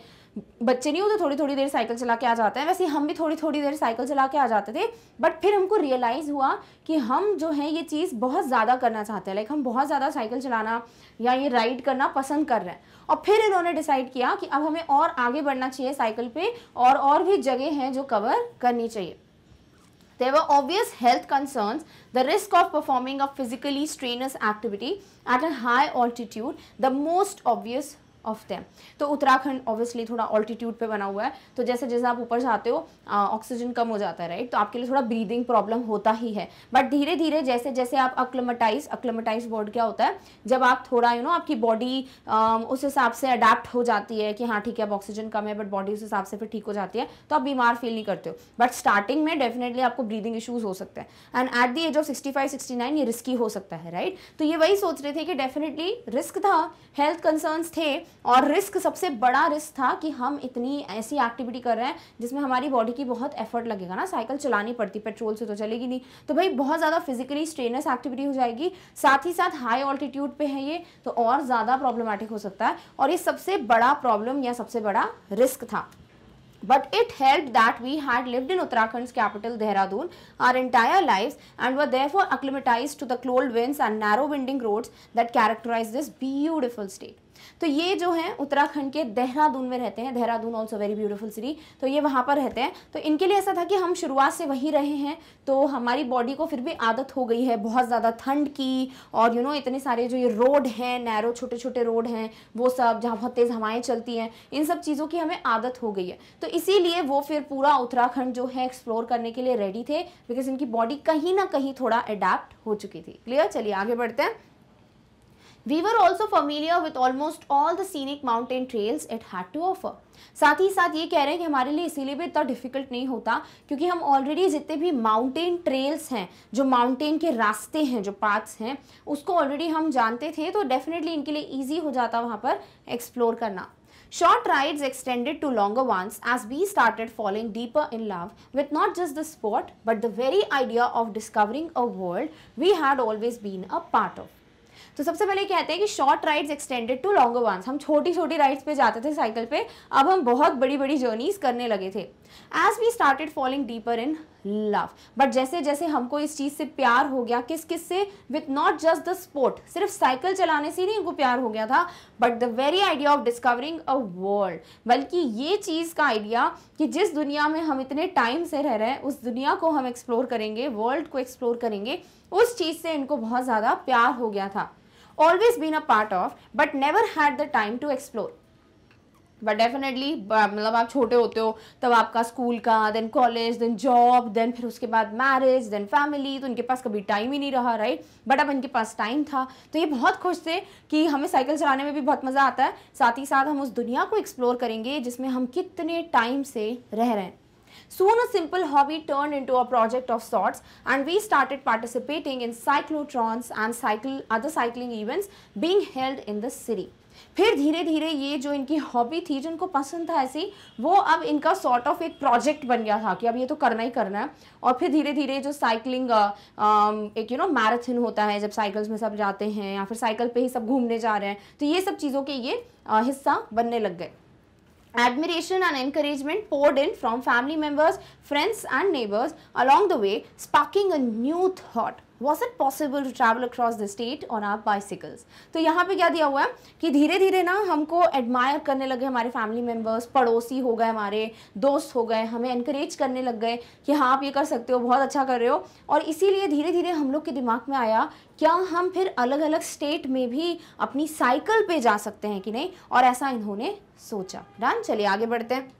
बच्चे नहीं होते थोड़ी थोड़ी देर साइकिल चला के आ जाते हैं वैसे हम भी थोड़ी थोड़ी देर साइकिल चला के आ जाते थे बट फिर हमको रियलाइज़ हुआ कि हम जो है ये चीज़ बहुत ज़्यादा करना चाहते हैं लाइक हम बहुत ज़्यादा साइकिल चलाना या ये राइड करना पसंद कर रहे हैं और फिर इन्होंने डिसाइड किया कि अब हमें और आगे बढ़ना चाहिए साइकिल पर और, और भी जगह हैं जो कवर करनी चाहिए There were obvious health concerns, the risk of performing a physically strenuous activity at a high altitude, the most obvious of them तो उत्तराखंड ऑब्वियसली थोड़ा ऑल्टीट्यूड पे बना हुआ है तो जैसे जैसे आप ऊपर जाते हो ऑक्सीजन कम हो जाता है राइट तो आपके लिए थोड़ा ब्रीदिंग प्रॉब्लम होता ही है बट धीरे धीरे जैसे जैसे आप अक्लमटाइज अक्लमटाइज वर्ड क्या होता है जब आप थोड़ा यू you नो know, आपकी बॉडी um, उस हिसाब से अडेप्ट हो जाती है कि हाँ ठीक है अब ऑक्सीजन कम है बट बॉडी उस हिसाब से फिर ठीक हो जाती है तो आप बीमार फील नहीं करते हो बट स्टार्टिंग में डेफिनेटली आपको ब्रीदिंग इशूज हो सकते हैं and at the age of sixty five sixty nine ये रिस्की हो सकता है राइट तो ये वही सोच रहे थे कि डेफिनेटली रिस्क था हेल्थ कंसर्न्स थे और रिस्क सबसे बड़ा रिस्क था कि हम इतनी ऐसी एक्टिविटी कर रहे हैं जिसमें हमारी बॉडी की बहुत एफर्ट लगेगा ना साइकिल चलानी पड़ती पेट्रोल से तो चलेगी नहीं तो भाई बहुत ज़्यादा फिजिकली स्ट्रेनस एक्टिविटी हो जाएगी साथ ही साथ हाई ऑल्टीट्यूड पे है ये तो और ज़्यादा प्रॉब्लमेटिक हो सकता है और ये सबसे बड़ा प्रॉब्लम या सबसे बड़ा रिस्क था but it helped that we had lived in Uttarakhand's capital Dehradun our entire lives and were therefore acclimatized to the cold winds and narrow winding roads that characterize this beautiful state. तो ये जो है उत्तराखंड के देहरादून में रहते हैं Dehradun also very beautiful city तो ये वहाँ पर रहते हैं तो इनके लिए ऐसा था कि हम शुरुआत से वहीं रहे हैं तो हमारी बॉडी को फिर भी आदत हो गई है बहुत ज़्यादा ठंड की और यू you नो know, इतने सारे जो ये रोड हैं नैरो छोटे छोटे रोड हैं वो सब जहाँ बहुत तेज़ हवाएँ चलती हैं इन सब चीज़ों की हमें आदत हो गई है तो इसीलिए वो फिर पूरा उत्तराखंड जो है एक्सप्लोर करने के लिए रेडी थे बिकॉज इनकी बॉडी कहीं ना कहीं थोड़ा अडेप्ट हो चुकी थी क्लियर चलिए आगे बढ़ते हैं we were also familiar with almost all the scenic mountain trails it had to offer साथ ही साथ ये कह रहे हैं कि हमारे लिए इसीलिए भी इतना डिफिकल्ट नहीं होता क्योंकि हम ऑलरेडी जितने भी माउंटेन ट्रेल्स हैं जो माउंटेन के रास्ते हैं जो पाथ्स हैं उसको ऑलरेडी हम जानते थे तो डेफिनेटली इनके लिए ईजी हो जाता वहाँ पर एक्सप्लोर करना Short rides extended to longer ones as we started falling deeper in love with not just the sport but the very idea of discovering a world we had always been a part of. तो सबसे पहले कहते हैं कि short rides extended to longer ones हम छोटी छोटी rides पे जाते थे साइकिल पे अब हम बहुत बड़ी बड़ी जर्नीज करने लगे थे as we started following deeper in love but जैसे जैसे हमको इस चीज़ से प्यार हो गया किस किस से with not just the sport सिर्फ साइकिल चलाने से नहीं इनको प्यार हो गया था but the very idea of discovering a world बल्कि ये चीज़ का आइडिया कि जिस दुनिया में हम इतने टाइम से रह रहे हैं उस दुनिया को हम एक्सप्लोर करेंगे वर्ल्ड को एक्सप्लोर करेंगे उस चीज़ से इनको बहुत ज़्यादा प्यार हो गया था always been a part of but never had the time to explore but definitely मतलब आप छोटे होते हो तब आपका स्कूल का then college then job then फिर उसके बाद मैरिज देन फैमिली तो इनके पास कभी टाइम ही नहीं रहा राइट बट अब इनके पास टाइम था तो ये बहुत खुश थे कि हमें साइकिल चलाने में भी बहुत मज़ा आता है साथ ही साथ हम उस दुनिया को एक्सप्लोर करेंगे जिसमें हम कितने टाइम से रह रहे हैं Soon a simple hobby turned into a project of sorts and we started participating in cyclotrons and cycle other cycling events being held in the city. फिर धीरे धीरे ये जो इनकी हॉबी थी जिनको पसंद था ऐसी वो अब इनका सॉर्ट sort ऑफ of एक प्रोजेक्ट बन गया था कि अब ये तो करना ही करना है और फिर धीरे धीरे जो साइकिलिंग uh, um, एक यू नो मैराथन होता है जब साइकिल्स में सब जाते हैं या फिर साइकिल पे ही सब घूमने जा रहे हैं तो ये सब चीज़ों के ये uh, हिस्सा बनने लग गए admiration and encouragement poured in from family members, friends and neighbors along the way, sparking a new thought. Was it possible to travel across the state on our bicycles? तो यहाँ पे क्या दिया हुआ है कि धीरे धीरे ना हमको एडमायर करने लगे हमारे फैमिली मेम्बर्स पड़ोसी हो गए हमारे दोस्त हो गए हमें इनक्रेज करने लग गए कि हाँ आप ये कर सकते हो बहुत अच्छा कर रहे हो और इसीलिए धीरे धीरे हम लोग के दिमाग में आया क्या हम फिर अलग अलग स्टेट में भी अपनी साइकिल पे जा सकते हैं कि नहीं और ऐसा इन्होंने सोचा डन चलिए आगे बढ़ते हैं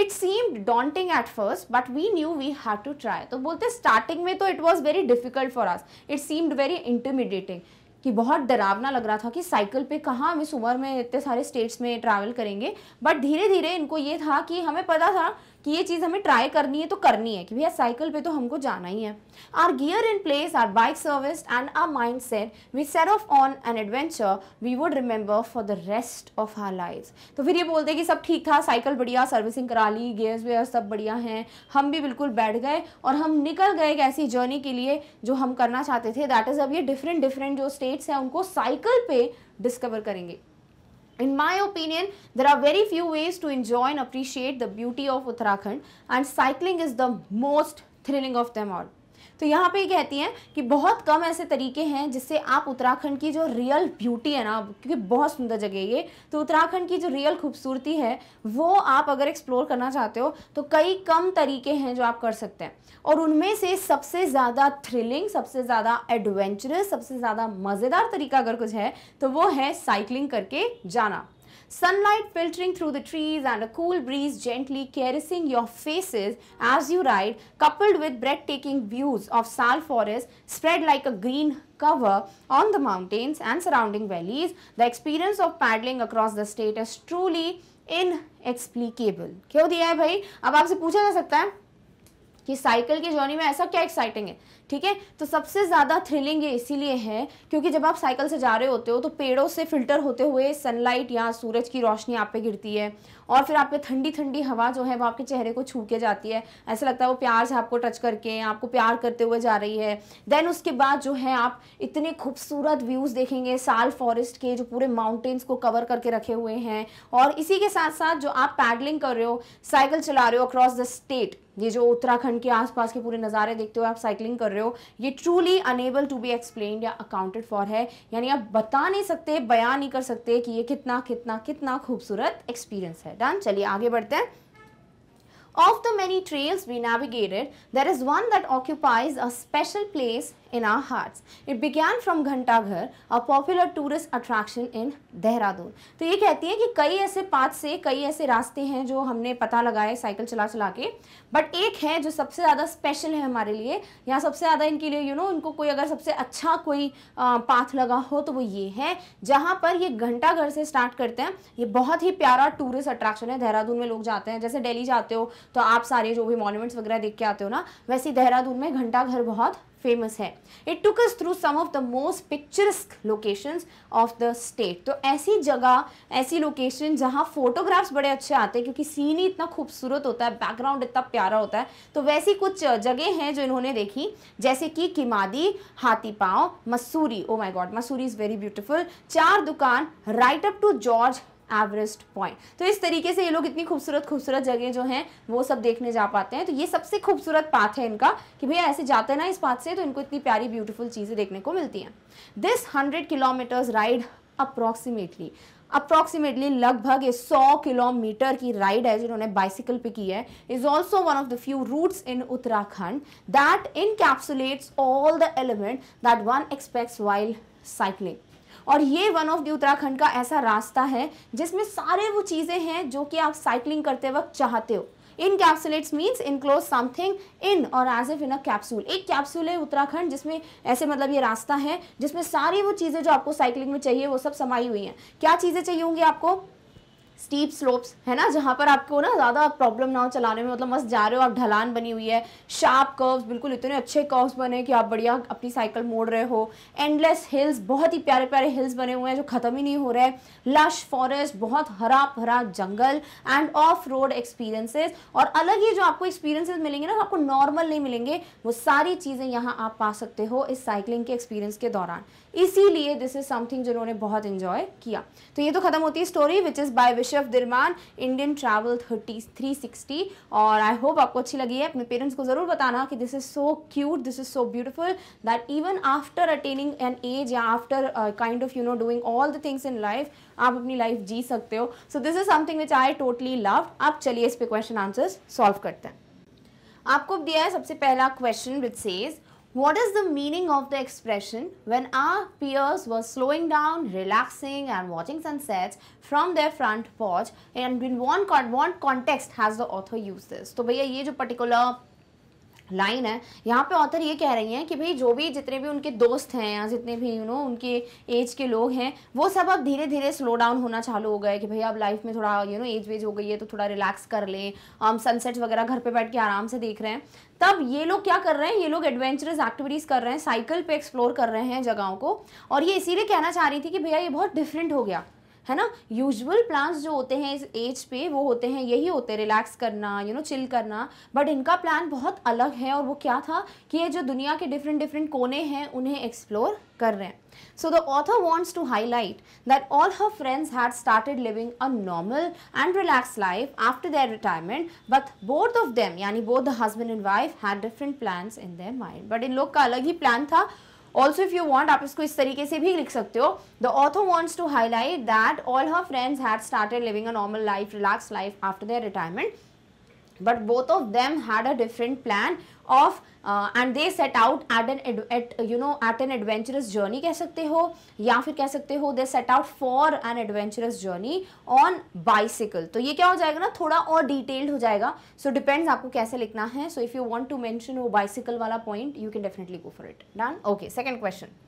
it seem daunting at first but we knew we have to try तो बोलते स्टार्टिंग में तो it was very difficult for us it seemed very intimidating कि बहुत डरावना लग रहा था कि साइकिल पे कहाँ हम इस उम्र में इतने सारे स्टेट्स में ट्रैवल करेंगे बट धीरे धीरे इनको ये था कि हमें पता था कि ये चीज़ हमें ट्राई करनी है तो करनी है कि भैया साइकिल पे तो हमको जाना ही है our gear in place our bike service and our mind set we set off on an adventure we would remember for the rest of our life तो फिर ये बोलते हैं कि सब ठीक था साइकिल बढ़िया सर्विसिंग करा ली गियर्स वेयर सब बढ़िया हैं हम भी बिल्कुल बैठ गए और हम निकल गए एक ऐसी जर्नी के लिए जो हम करना चाहते थे दैट इज़ अब ये डिफरेंट डिफरेंट जो स्टेट्स हैं उनको साइकिल पे डिस्कवर करेंगे In my opinion, there are very few ways to enjoy and appreciate the beauty of Uttarakhand and cycling is the most thrilling of them all. तो यहाँ पे ये कहती हैं कि बहुत कम ऐसे तरीके हैं जिससे आप उत्तराखंड की जो रियल ब्यूटी है ना क्योंकि बहुत सुंदर जगह है ये तो उत्तराखंड की जो रियल खूबसूरती है वो आप अगर एक्सप्लोर करना चाहते हो तो कई कम तरीके हैं जो आप कर सकते हैं और उनमें से सबसे ज़्यादा थ्रिलिंग सबसे ज़्यादा एडवेंचरस सबसे ज़्यादा मज़ेदार तरीका अगर कुछ है तो वो है साइकिलिंग करके जाना Sunlight filtering through the trees and a cool breeze gently caressing your faces as you ride, coupled with breathtaking views of Sal forest spread like a green cover on the mountains and surrounding valleys, the experience of paddling across the state is truly inexplicable इनएक्सप्लीकेबल diya hai bhai ab aap se pucha ja sakta hai ki cycle ki journey mein aisa kya exciting hai ठीक है तो सबसे ज़्यादा thrilling ये इसीलिए है क्योंकि जब आप साइकिल से जा रहे होते हो तो पेड़ों से फिल्टर होते हुए सनलाइट या सूरज की रोशनी आप पे गिरती है और फिर आप पे ठंडी ठंडी हवा जो है वो आपके चेहरे को छू के जाती है ऐसा लगता है वो प्यार से आपको टच करके आपको प्यार करते हुए जा रही है देन उसके बाद जो है आप इतने खूबसूरत व्यूज़ देखेंगे साल फॉरेस्ट के जो पूरे माउंटेन्स को कवर करके रखे हुए हैं और इसी के साथ साथ जो आप पैडलिंग कर रहे हो साइकिल चला रहे हो अक्रॉस द स्टेट ये जो उत्तराखंड के आसपास के पूरे नज़ारे देखते हो आप साइकिलिंग कर रहे हो ये truly unable to be explained या अकाउंटेड फॉर है यानी आप बता नहीं सकते बयान नहीं कर सकते कि ये कितना कितना कितना खूबसूरत एक्सपीरियंस है डन चलिए आगे बढ़ते हैं Of the many trails we navigated, there is one that occupies a special place in our hearts. It began from Ghantaghar, a popular tourist attraction in Dehradun. तो ये कहती है कि कई ऐसे पाथ से कई ऐसे रास्ते हैं जो हमने पता लगाए साइकिल चला चला के बट एक है जो सबसे ज़्यादा स्पेशल है हमारे लिए या सबसे ज़्यादा इनके लिए यू नो इनको कोई अगर सबसे अच्छा कोई पाथ लगा हो तो वो ये है जहाँ पर ये घंटा घर से स्टार्ट करते हैं ये बहुत ही प्यारा टूरिस्ट अट्रैक्शन है देहरादून में लोग जाते हैं जैसे डेली जाते हो तो आप सारे जो भी मॉन्यूमेंट्स वगैरह देख के आते हो ना वैसे देहरादून में घंटा घर बहुत फेमस है it took us through some of the most picturesque locations of the state तो ऐसी जगह ऐसी लोकेशन जहाँ फोटोग्राफ्स बड़े अच्छे आते हैं क्योंकि सीन ही इतना खूबसूरत होता है बैकग्राउंड इतना प्यारा होता है तो वैसी कुछ जगह हैं जो इन्होंने देखी जैसे कि Kimadi Hathipaon Mussoorie oh my god Mussoorie is very beautiful Char Dukan right up to George Everest point तो इस तरीके से ये लोग इतनी खूबसूरत खूबसूरत जगह जो हैं वो सब देखने जा पाते हैं तो ये सबसे खूबसूरत पाथ है इनका कि भैया ऐसे जाते ना इस पाथ से तो इनको इतनी प्यारी ब्यूटीफुल चीज़ें देखने को मिलती हैं this hundred kilometres ride approximately approximately लगभग ये सौ किलोमीटर की राइड है जिन्होंने बाइसिकल पे की है is also one of the few routes in Uttarakhand that encapsulates all the element that one expects wild cycling और ये वन ऑफ दी उत्तराखंड का ऐसा रास्ता है जिसमें सारे वो चीज़ें हैं जो कि आप साइकिलिंग करते वक्त चाहते हो encapsulates means enclose something in और as if in a capsule एक कैप्सूल है उत्तराखंड जिसमें ऐसे मतलब ये रास्ता है जिसमें सारी वो चीज़ें जो आपको साइकिलिंग में चाहिए वो सब समाई हुई हैं क्या चीज़ें चाहिए होंगी आपको स्टीप स्लोप्स है ना जहाँ पर आपको ना ज़्यादा प्रॉब्लम ना हो चलाने में मतलब मस्त जा रहे हो आप ढलान बनी हुई है शार्प कर्व्स बिल्कुल इतने अच्छे कर्व्स बने कि आप बढ़िया अपनी साइकिल मोड़ रहे हो एंडलेस हिल्स बहुत ही प्यारे प्यारे हिल्स बने हुए हैं जो ख़त्म ही नहीं हो रहे लश फॉरेस्ट बहुत हरा भरा जंगल एंड ऑफ रोड एक्सपीरियंसेस और अलग ही जो आपको एक्सपीरियंसेस मिलेंगे ना आपको नॉर्मल नहीं मिलेंगे वो सारी चीज़ें यहाँ आप पा सकते हो इस साइकिलिंग के एक्सपीरियंस के दौरान इसीलिए दिस इज समथिंग जिन्होंने बहुत इंजॉय किया तो ये तो खत्म होती है story which is by Vishav Dhiman Indian travel thirty three sixty और आई होप आपको अच्छी लगी है अपने पेरेंट्स को ज़रूर बताना कि this is so cute this is so beautiful that even after attaining an age या after kind of you know doing all the things in life आप अपनी लाइफ जी सकते हो so this is something which I totally love आप चलिए इस पे क्वेश्चन आंसर सॉल्व करते हैं आपको दिया है सबसे पहला question which says What is the meaning of the expression when our peers were slowing down, relaxing and watching sunsets from their front porch and in one, what context has the author used this? So, भैया ये particular line है यहाँ पे author ये कह रही हैं कि भाई जो भी जितने भी उनके दोस्त हैं या जितने भी यू नो उनके एज के लोग हैं वो सब अब धीरे धीरे स्लो डाउन होना चालू हो गए कि भाई अब लाइफ में थोड़ा यू नो एज वेज हो गई है तो थोड़ा रिलैक्स कर लें हम सनसेट वगैरह घर पे बैठ के आराम से देख रहे हैं तब ये लोग क्या कर रहे हैं ये लोग एडवेंचरस एक्टिविटीज़ कर रहे हैं साइकिल पर एक्सप्लोर कर रहे हैं जगहों को और ये इसीलिए कहना चाह रही थी कि भैया ये बहुत डिफरेंट हो गया है ना यूजुअल प्लान्स जो होते हैं इस एज पे वो होते हैं यही होते हैं रिलैक्स करना यू नो चिल करना बट इनका प्लान बहुत अलग है और वो क्या था कि ये जो दुनिया के डिफरेंट डिफरेंट कोने हैं उन्हें एक्सप्लोर कर रहे हैं So the author wants to highlight that all her friends had started living a normal and relaxed life after their retirement, but both of them, yani both the husband and wife, had different plans in their mind. But इन लोग का अलग ही plan था also if you want आप इसको इस तरीके से भी लिख सकते हो the author wants to highlight that all her friends had started living a normal life relax life after their retirement but both of them had a different plan of uh, and they set out at an at you know at an adventurous journey keh sakte ho ya fir keh sakte ho they set out for an adventurous journey on bicycle to ye kya ho jayega na thoda aur detailed ho jayega so depends aapko kaise likhna hai so if you want to mention wo bicycle wala point you can definitely go for it done okay second question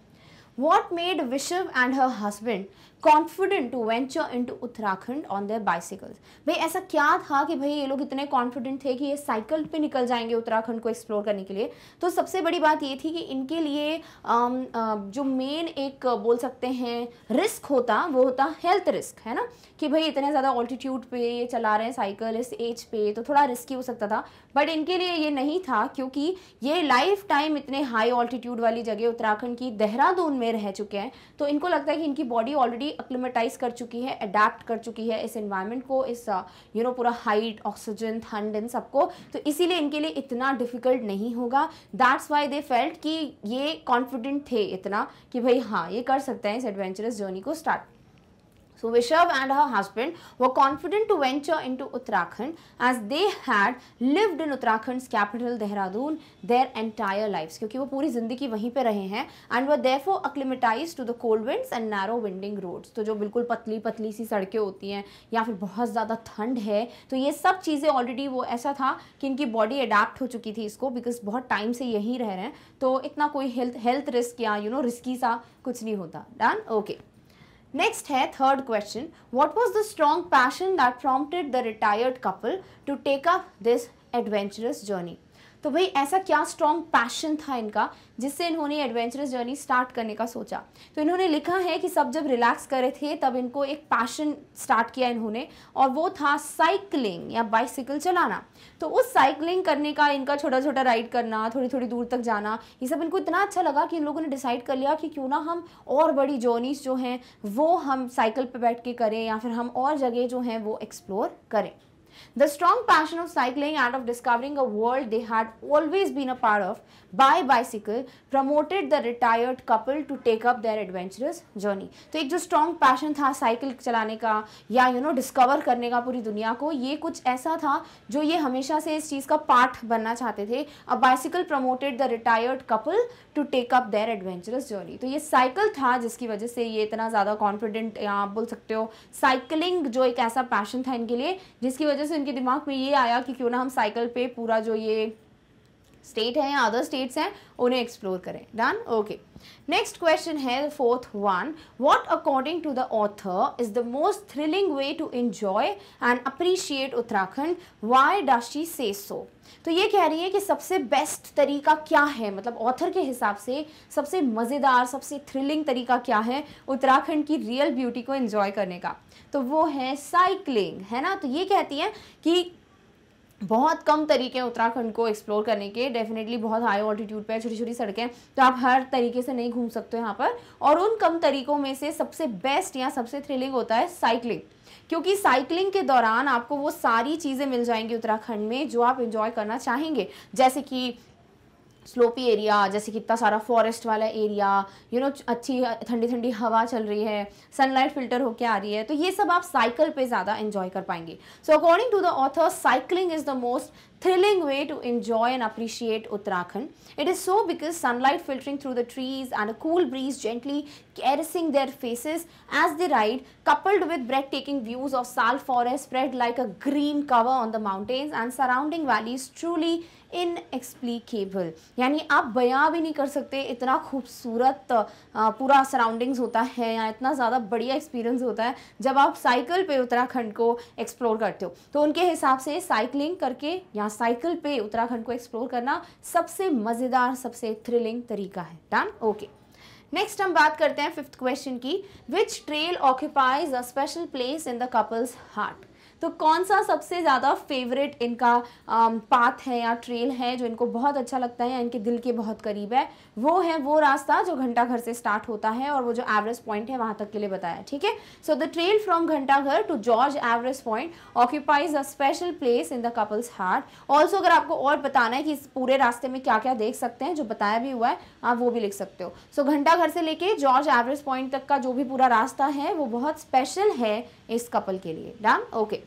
what made Vishav and her husband confident to venture to Uttarakhand on their bicycles भाई ऐसा क्या था कि भाई ये लोग इतने confident थे कि ये साइकिल पे निकल जाएंगे उत्तराखंड को एक्सप्लोर करने के लिए तो सबसे बड़ी बात ये थी कि इनके लिए जो मेन एक बोल सकते हैं रिस्क होता वो होता हेल्थ रिस्क है ना कि भाई इतने ज़्यादा ऑल्टीट्यूड पे ये चला रहे हैं साइकिल इस एज पे तो थोड़ा रिस्की हो सकता था बट इनके लिए ये नहीं था क्योंकि ये लाइफ टाइम इतने हाई ऑल्टीट्यूड वाली जगह उत्तराखंड की देहरादून में रह चुके हैं तो इनको लगता है कि इनकी बॉडी ऑलरेडी ऑलरेडी अक्लोमेटाइज कर चुकी है अडेप्ट कर चुकी है इस एनवायरमेंट को इस यू uh, नो पूरा हाइट ऑक्सीजन ठंड इन सबको तो इसीलिए इनके लिए इतना डिफिकल्ट नहीं होगा दैट्स वाई दे फेल्ट कि ये कॉन्फिडेंट थे इतना कि भाई हाँ ये कर सकते हैं इस एडवेंचरस जर्नी को start So Vishav and her husband were confident to venture into Uttarakhand as they had lived in Uttarakhand's capital Dehradun their entire lives kyunki wo puri zindagi वहीं pe rahe hain and were therefore acclimatized to the cold winds and narrow winding roads to jo bilkul patli patli si sadke hoti hain ya fir bahut zyada thand hai to ye sab cheeze already wo aisa tha ki inki body adapt ho chuki thi isko because bahut time se yahi reh rahe hain to itna koi health health risk ya you know risky sa kuch nahi hota done okay. Next है third question. What was the strong passion that prompted the retired couple to take up this adventurous journey? तो भाई ऐसा क्या strong passion था इनका जिससे इन्होंने adventurous journey start करने का सोचा तो इन्होंने लिखा है कि सब जब रिलैक्स करे थे तब इनको एक पैशन स्टार्ट किया इन्होंने और वो था साइकिलिंग या बाइसिकल चलाना तो उस साइकिलिंग करने का इनका छोटा छोटा राइड करना थोड़ी थोड़ी दूर तक जाना ये सब इनको इतना अच्छा लगा कि इन लोगों ने डिसाइड कर लिया कि क्यों ना हम और बड़ी जर्नीस जो हैं वो हम साइकिल पर बैठ के करें या फिर हम और जगह जो हैं वो एक्सप्लोर करें The strong passion of cycling and of discovering a world they had always been a part of by bicycle promoted the retired couple to take up their adventurous journey. तो एक जो स्ट्रॉन्ग पैशन था cycle चलाने का या you know discover करने का पूरी दुनिया को ये कुछ ऐसा था जो ये हमेशा से इस चीज़ का पार्ट बनना चाहते थे a bicycle promoted the retired couple to take up their adventurous journey तो ये साइकिल था जिसकी वजह से ये इतना ज़्यादा कॉन्फिडेंट आप बोल सकते हो साइकिलिंग जो एक ऐसा पैशन था इनके लिए जिसकी वजह से से इनके दिमाग में ये आया कि क्यों ना हम साइकिल पे पूरा जो ये स्टेट है या अदर स्टेट्स हैं उन्हें एक्सप्लोर करें डन ओके नेक्स्ट क्वेश्चन है fourth one what according to the author is the most thrilling way to enjoy and appreciate Uttarakhand why डाशी से सो तो ये कह रही है कि सबसे बेस्ट तरीका क्या है मतलब ऑथर के हिसाब से सबसे मज़ेदार सबसे थ्रिलिंग तरीका क्या है उत्तराखंड की रियल ब्यूटी को एंजॉय करने का तो वो है साइकिलिंग है ना तो ये कहती है कि बहुत कम तरीके हैं उत्तराखंड को एक्सप्लोर करने के डेफिनेटली बहुत हाई ऑल्टीट्यूड पे छोटी छोटी सड़कें तो आप हर तरीके से नहीं घूम सकते यहाँ पर और उन कम तरीकों में से सबसे बेस्ट या सबसे थ्रिलिंग होता है साइकिलिंग क्योंकि साइकिलिंग के दौरान आपको वो सारी चीज़ें मिल जाएंगी उत्तराखंड में जो आप इंजॉय करना चाहेंगे जैसे कि स्लोपी एरिया जैसे कि इतना सारा फॉरेस्ट वाला एरिया यू नो अच्छी ठंडी ठंडी हवा चल रही है सनलाइट फिल्टर होके आ रही है तो ये सब आप साइकिल पे ज़्यादा इन्जॉय कर पाएंगे so according to the author cycling is the most thrilling way to enjoy and appreciate Uttarakhand. It is so because sunlight filtering through the trees and a cool breeze gently caressing their faces as they ride, coupled with breathtaking views of Sal forest spread like a green cover on the mountains and surrounding valleys truly inexplicable यानी आप बयां भी नहीं कर सकते इतना खूबसूरत पूरा सराउंडिंग्स होता है या इतना ज़्यादा बढ़िया एक्सपीरियंस होता है जब आप साइकिल पे उत्तराखंड को एक्सप्लोर करते हो तो उनके हिसाब से साइकिलिंग करके यहाँ साइकिल पे उत्तराखंड को एक्सप्लोर करना सबसे मज़ेदार सबसे थ्रिलिंग तरीका है डन ओके नेक्स्ट हम बात करते हैं फिफ्थ क्वेश्चन की which trail occupies a special place in the couple's heart तो कौन सा सबसे ज़्यादा फेवरेट इनका पाथ है या ट्रेल है जो इनको बहुत अच्छा लगता है या इनके दिल के बहुत करीब है वो है वो रास्ता जो घंटा घर से स्टार्ट होता है और वो जो एवरेज पॉइंट है वहाँ तक के लिए बताया ठीक है so the trail from Ghantaghar to George Everest point occupies a special place in the couple's heart also अगर आपको और बताना है कि इस पूरे रास्ते में क्या क्या देख सकते हैं जो बताया भी हुआ है आप वो भी लिख सकते हो सो so, घंटाघर से लेके जॉर्ज एवरेज पॉइंट तक का जो भी पूरा रास्ता है वो बहुत स्पेशल है इस कपल के लिए डन ओके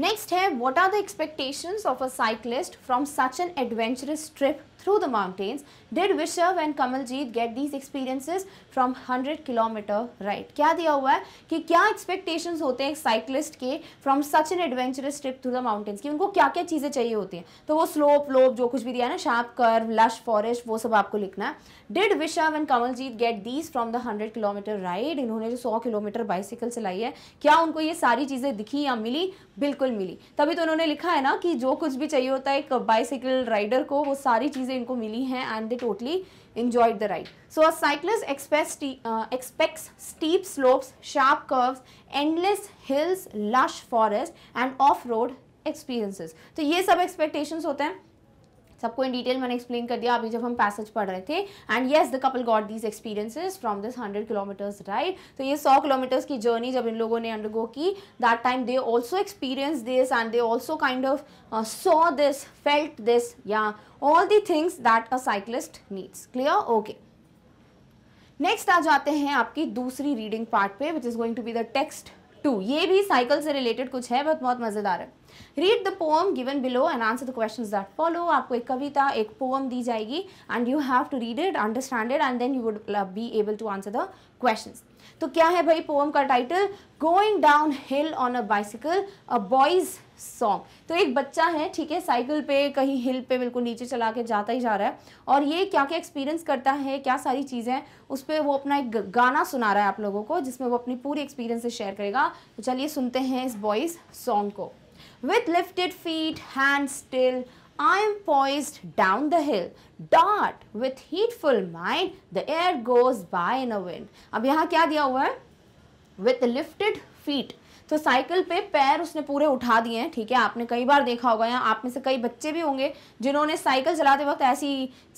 नेक्स्ट है what are the expectations of a cyclist from such an adventurous trip through the mountains. Did Vishav and Kamaljeet get these experiences from 100 kilometer ride? kya diya hua hai ki kya expectations hote hain cyclist ke from such an adventurous trip through the mountains ki unko kya kya cheeze chahiye hoti hain to wo slope, slope jo kuch bhi diya hai na sharp curve, lush forest wo sab aapko likhna है. Did Vishav and Kamaljeet get these from the 100 kilometer ride? inhone jo 100 kilometre bicycle चलाई hai kya unko ye sari cheeze dikhi ya mili bilkul mili tabhi to unhone likha hai na ki jo kuch bhi chahiye hota hai ek bicycle rider ko wo sari cheeze चीज़ें इनको मिली हैं and they totally enjoyed the ride so a cyclist expects expects steep slopes sharp curve endless hills lush forest and off road experiences तो ये सब expectations होते हैं सबको इन डिटेल मैंने एक्सप्लेन कर दिया अभी जब हम पैसेज पढ़ रहे थे and yes the couple got these experiences from this hundred kilometres ride तो ये सौ किलोमीटर्स की जर्नी जब इन लोगों ने अंडरगो की that time they also experience this and they also kind of saw this felt this या all the things that a cyclist needs clear okay next आ जाते हैं आपकी दूसरी रीडिंग पार्ट पे which is going to be the text two ये भी cycle से रिलेटेड कुछ है बहुत बहुत मज़ेदार है read the poem given below and answer the question that follow आपको एक कविता एक पोम दी जाएगी and you have to read it understand it and then you would be able to answer the question तो क्या है भाई पोम का title going down hill on a bicycle a boy's song तो एक बच्चा है ठीक है साइकिल पे कहीं हिल पे बिल्कुल नीचे चला के जाता ही जा रहा है और ये क्या क्या एक्सपीरियंस करता है क्या सारी चीज़ें उस पर वो अपना एक गाना सुना रहा है आप लोगों को जिसमें वो अपनी पूरी एक्सपीरियंस शेयर करेगा तो चलिए सुनते हैं इस बॉयज़ सॉन्ग को With lifted feet, hands still, I am poised down the hill. Dart with heedful mind, the air goes by in a wind. अब यहाँ क्या दिया हुआ है With lifted feet. तो साइकिल पे पैर उसने पूरे उठा दिए हैं ठीक है आपने कई बार देखा होगा या आप में से कई बच्चे भी होंगे जिन्होंने साइकिल चलाते वक्त ऐसी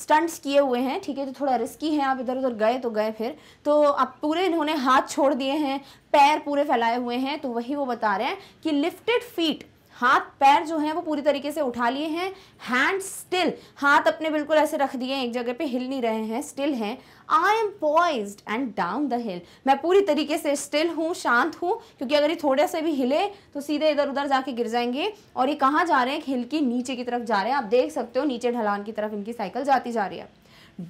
स्टंट्स किए हुए हैं ठीक है तो थोड़ा रिस्की है आप इधर उधर गए तो गए फिर तो आप पूरे इन्होंने हाथ छोड़ दिए हैं पैर पूरे फैलाए हुए हैं तो वही वो बता रहे हैं कि लिफ्टेड फीट हाथ पैर जो है वो पूरी तरीके से उठा लिए हैं हैंड स्टिल हाथ अपने बिल्कुल ऐसे रख दिए एक जगह पे हिल नहीं रहे हैं स्टिल हैं I am poised and down the hill मैं पूरी तरीके से स्टिल हूँ शांत हूँ क्योंकि अगर ये थोड़े से भी हिले तो सीधे इधर उधर जाके गिर जाएंगे और ये कहाँ जा रहे हैं हिल की नीचे की तरफ जा रहे हैं आप देख सकते हो नीचे ढलान की तरफ इनकी साइकिल जाती जा रही है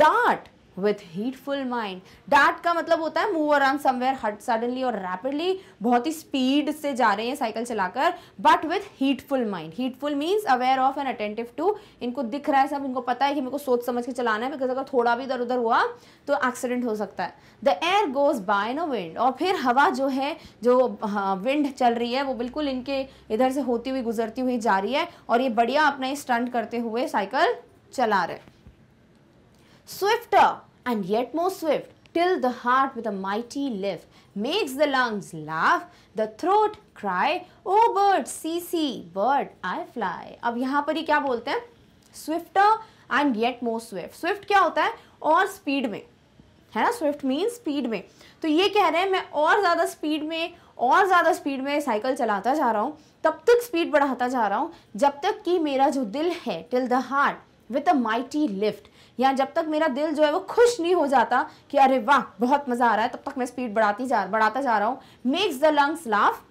डांट विथ हीटफुल माइंड डार्ट का मतलब होता है move around somewhere hut suddenly और रैपिडली बहुत ही स्पीड से जा रहे हैं साइकिल चलाकर but with heedful mind heedful means aware of and attentive to इनको दिख रहा है सब इनको पता है कि मेरे को सोच समझ के चलाना है बिकॉज अगर थोड़ा भी इधर उधर हुआ तो एक्सीडेंट हो सकता है the air goes by no wind और फिर हवा जो है जो विंड हाँ, चल रही है वो बिल्कुल इनके इधर से होती हुई गुजरती हुई जा रही है और ये बढ़िया अपना ये स्टंट करते हुए साइकिल चला रहे swift and yet more swift till the heart with a mighty lift makes the lungs laugh, the throat cry, oh bird, see, see, bird, I fly. ab yahan par hi kya bolte hain swifter and yet more swift. Swift kya hota hai aur speed mein है ना Swift mean speed में तो ये कह रहे हैं मैं और ज़्यादा स्पीड में और ज़्यादा स्पीड में साइकिल चलाता जा रहा हूँ तब तक स्पीड बढ़ाता जा रहा हूँ जब तक कि मेरा जो दिल है till the heart with a mighty lift या जब तक मेरा दिल जो है वो खुश नहीं हो जाता कि अरे वाह बहुत मज़ा आ रहा है तब तक मैं स्पीड बढ़ाती जा बढ़ाता जा रहा हूँ मेक्स द लंग्स लाफ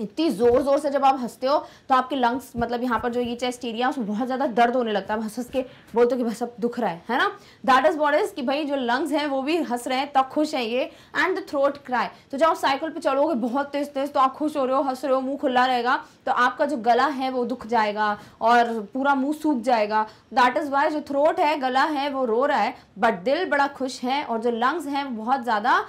इतनी ज़ोर ज़ोर से जब आप हंसते हो तो आपके लंग्स मतलब यहाँ पर जो ये चेस्ट एरिया उसमें बहुत ज़्यादा दर्द होने लगता है हंस हंस के बोलते हो कि बस अब दुख रहा है है ना दैट इज़ वॉट इज़ कि भाई जो लंग्स हैं वो भी हंस रहे हैं तब खुश हैं ये एंड द थ्रोट क्राई तो जब आप साइकिल पर चढ़ोगे बहुत तेज़ तेज़ तो आप खुश हो रहे हो हंस रहे हो मुँह खुला रहेगा तो आपका जो गला है वो दुख जाएगा और पूरा मुँह सूख जाएगा दैट इज़ वाई जो थ्रोट है गला है वो रो रहा है बट दिल बड़ा खुश है और जो लंग्स हैं बहुत ज़्यादा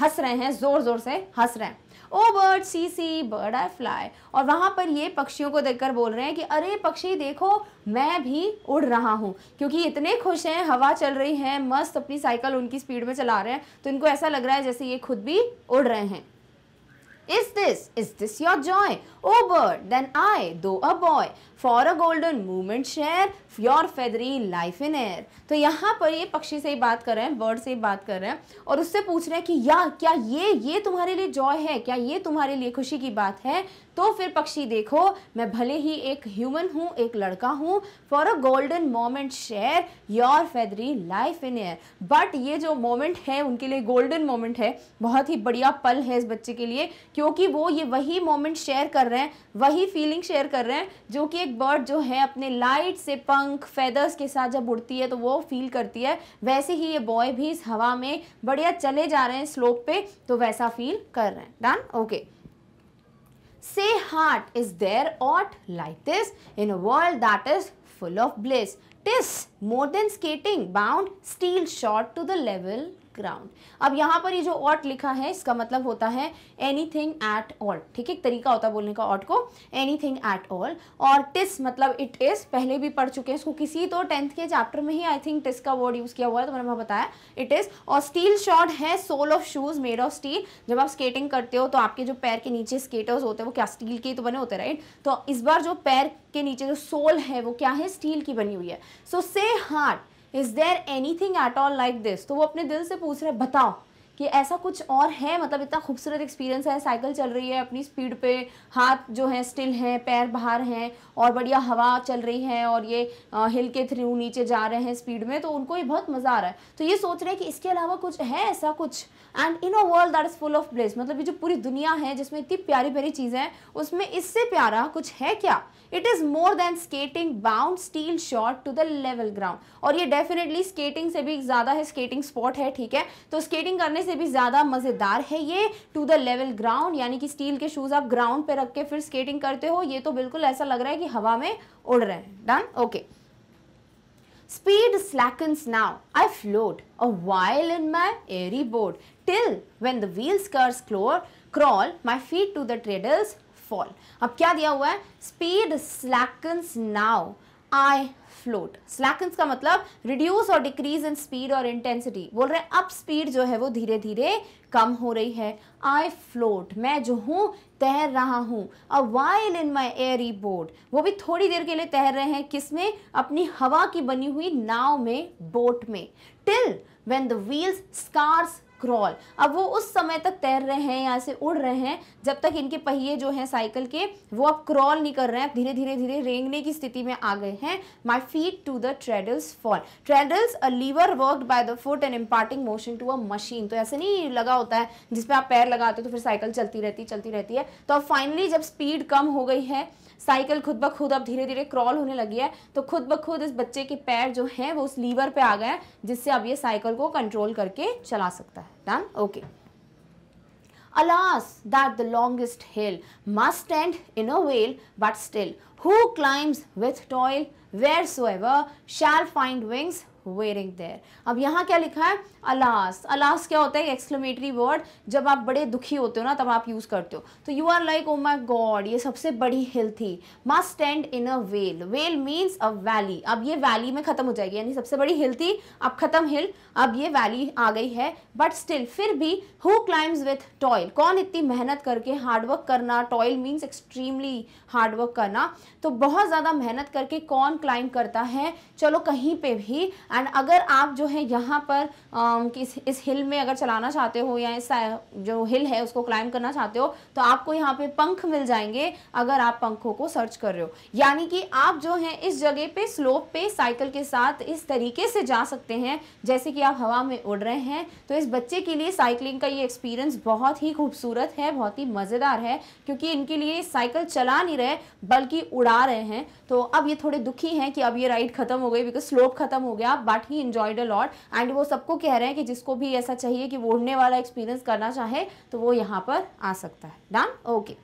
हंस रहे हैं ज़ोर ज़ोर से हंस रहे हैं O bird see see bird I fly और वहाँ पर ये पक्षियों को देखकर बोल रहे हैं कि अरे पक्षी देखो मैं भी उड़ रहा हूँ क्योंकि इतने खुश हैं हवा चल रही है मस्त अपनी साइकिल उनकी स्पीड में चला रहे हैं तो इनको ऐसा लग रहा है जैसे ये खुद भी उड़ रहे हैं Is this? Is this your joy? Oh bird, then I, though a boy. For a golden movement share your feathery life in air तो यहाँ पर ये पक्षी से ही बात कर रहे हैं बर्ड से ही बात कर रहे हैं और उससे पूछ रहे हैं कि या क्या ये ये तुम्हारे लिए जॉय है क्या ये तुम्हारे लिए खुशी की बात है तो फिर पक्षी देखो मैं भले ही एक ह्यूमन हूँ एक लड़का हूँ for a golden moment share your feathery life in air but ये जो मोमेंट है उनके लिए गोल्डन मोमेंट है बहुत ही बढ़िया पल है इस बच्चे के लिए क्योंकि वो ये वही मोमेंट शेयर कर रहे हैं वही फीलिंग शेयर कर रहे हैं जो कि एक बर्ड जो है अपने लाइट से पंख फेदर्स के साथ जब उड़ती है तो वो फील करती है वैसे ही ये बॉय भी इस हवा में बढ़िया चले जा रहे हैं स्लोप पे तो वैसा फील कर रहे हैं done okay say heart is there aught like this in world that is full of bliss Tis more than skating, bound, steel shot to the level ground अब यहाँ पर ये जो ऑट लिखा है इसका मतलब होता है एनी थिंग एट ऑल ठीक है तरीका होता है बोलने का ऑट को एनी थिंग एट ऑल और टिस मतलब इट इज़ पहले भी पढ़ चुके हैं इसको किसी तो टेंथ के चैप्टर में ही आई थिंक टिस का वर्ड यूज़ किया हुआ है तो मैंने बताया इट इज़ और स्टील शॉर्ट है soul of shoes made of steel जब आप स्केटिंग करते हो तो आपके जो पैर के नीचे स्केटर्स होते हैं वो क्या स्टील के तो बने होते राइट तो इस बार जो पैर के नीचे जो सोल है वो क्या है स्टील की बनी हुई है so say heart is there thing at all like this तो वो अपने दिल से पूछ रहे हैं बताओ कि ऐसा कुछ और है मतलब इतना खूबसूरत एक्सपीरियंस है साइकिल चल रही है अपनी स्पीड पे हाथ जो है स्टिल हैं पैर बाहर हैं और बढ़िया हवा चल रही है और ये हिल के थ्रू नीचे जा रहे हैं स्पीड में तो उनको ये बहुत मज़ा आ रहा है तो ये सोच रहे हैं कि इसके अलावा कुछ है ऐसा कुछ and in a world that is full of bliss मतलब ये जो पूरी दुनिया है जिसमें इतनी प्यारी प्यारी चीज़ें हैं उसमें इससे प्यारा कुछ है क्या it is more than skating bound steel shod to the level ground और ये डेफिनेटली स्केटिंग से भी ज़्यादा है स्केटिंग स्पॉट है ठीक है तो स्केटिंग करने से भी ज़्यादा मज़ेदार है ये टू द लेवल ग्राउंड यानी कि स्टील के शूज़ आप ग्राउंड पे रख के फिर स्केटिंग करते हो ये तो बिल्कुल ऐसा लग रहा है कि हवा में उड़ रहे हैं done okay speed slackens now I float a while in my airy boat. till when the wheels curves crawl, my feet to the treadles fall. अब क्या दिया हुआ है speed slackens now. I float slackens का मतलब reduce और decrease in speed और intensity बोल रहे हैं अब स्पीड जो है वो धीरे धीरे कम हो रही है आई फ्लोट मैं जो हूं तैर रहा हूँ a while in my airy boat वो भी थोड़ी देर के लिए तैर रहे हैं किस में अपनी हवा की बनी हुई नाव में बोट में till when the wheels scarce crawl अब वो उस समय तक तैर रहे हैं यहाँ से उड़ रहे हैं जब तक इनके पहिए जो हैं साइकिल के वो अब क्रॉल नहीं कर रहे हैं धीरे धीरे धीरे रेंगने की स्थिति में आ गए हैं my feet to the treadles fall treadles a lever work by the foot and imparting motion to a machine तो ऐसे नहीं लगा होता है जिसमें आप पैर लगाते हो तो फिर साइकिल चलती रहती चलती रहती है तो अब फाइनली जब स्पीड कम हो गई है साइकिल खुद ब खुद अब धीरे धीरे क्रॉल होने लगी है तो खुद ब खुद इस बच्चे के पैर जो है वो उस लीवर पे आ गए जिससे अब ये साइकिल को कंट्रोल करके चला सकता है done okay alas that the longest hill must end in a vale but still who climbs with toil where so ever shall find wings wearing there अब यहाँ क्या लिखा है अलास अलास क्या होता है एक्सक्लेमेटरी वर्ड जब आप बड़े दुखी होते हो ना तब आप यूज़ करते हो तो you are like oh my god ये सबसे बड़ी हिल थी must stand in a vale vale means a valley अब ये वैली में ख़त्म हो जाएगी यानी सबसे बड़ी हिल थी अब ख़त्म हिल अब ये वैली आ गई है बट स्टिल फिर भी हु क्लाइम्स विथ टॉयल कौन इतनी मेहनत करके हार्डवर्क करना टॉयल मीन्स एक्सट्रीमली हार्डवर्क करना तो बहुत ज़्यादा मेहनत करके कौन क्लाइम करता है चलो कहीं पे भी एंड अगर आप जो है यहाँ पर आ, Um, कि इस, इस हिल में अगर चलाना चाहते हो या इस uh, जो हिल है उसको क्लाइंब करना चाहते हो तो आपको यहाँ पे पंख मिल जाएंगे अगर आप पंखों को सर्च कर रहे हो यानी कि आप जो हैं इस जगह पे स्लोप पे साइकिल के साथ इस तरीके से जा सकते हैं जैसे कि आप हवा में उड़ रहे हैं तो इस बच्चे के लिए साइकिलिंग का ये एक्सपीरियंस बहुत ही खूबसूरत है बहुत ही मज़ेदार है क्योंकि इनके लिए साइकिल चला नहीं रहे बल्कि उड़ा रहे हैं तो अब ये थोड़े दुखी हैं कि अब ये राइड खत्म हो गई बिकॉज स्लोप खत्म हो गया but he enjoyed a lot and वो सबको कह रहे रहे हैं कि जिसको भी ऐसा चाहिए कि ओढ़ने वाला एक्सपीरियंस करना चाहे तो वो यहाँ पर आ सकता है डन ओके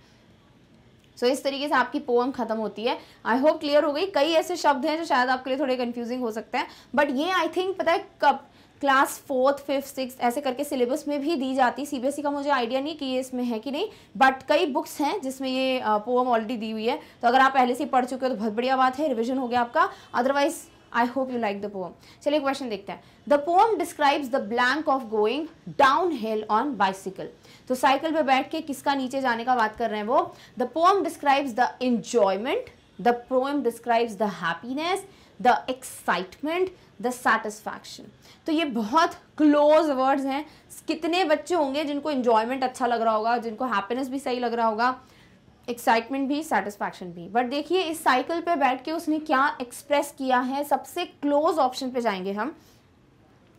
सो इस तरीके से आपकी पोम खत्म होती है आई होप क्लियर हो गई कई ऐसे शब्द हैं जो शायद आपके लिए थोड़े कन्फ्यूजिंग हो सकते हैं बट ये आई थिंक पता है कब क्लास फोर्थ फिफ्थ सिक्स ऐसे करके सिलेबस में भी दी जाती सीबीएसई e का मुझे आइडिया नहीं कि ये इसमें है कि नहीं बट कई बुक्स हैं जिसमें ये पोम ऑलरेडी दी हुई है तो अगर आप पहले से पढ़ चुके हो तो बहुत बढ़िया बात है रिविजन हो गया आपका otherwise I hope you like the poem चलिए क्वेश्चन देखते हैं the poem describes the blank of going down hill on bicycle तो साइकिल पे बैठ के किसका नीचे जाने का बात कर रहे हैं वो the poem describes the enjoyment the poem describes the happiness the excitement the satisfaction तो ये बहुत क्लोज वर्ड्स हैं कितने बच्चे होंगे जिनको इन्जॉयमेंट अच्छा लग रहा होगा जिनको हैप्पीनेस भी सही लग रहा होगा एक्साइटमेंट भी सेटिस्फैक्शन भी बट देखिए इस साइकिल पे बैठ के उसने क्या एक्सप्रेस किया है सबसे क्लोज ऑप्शन पे जाएंगे हम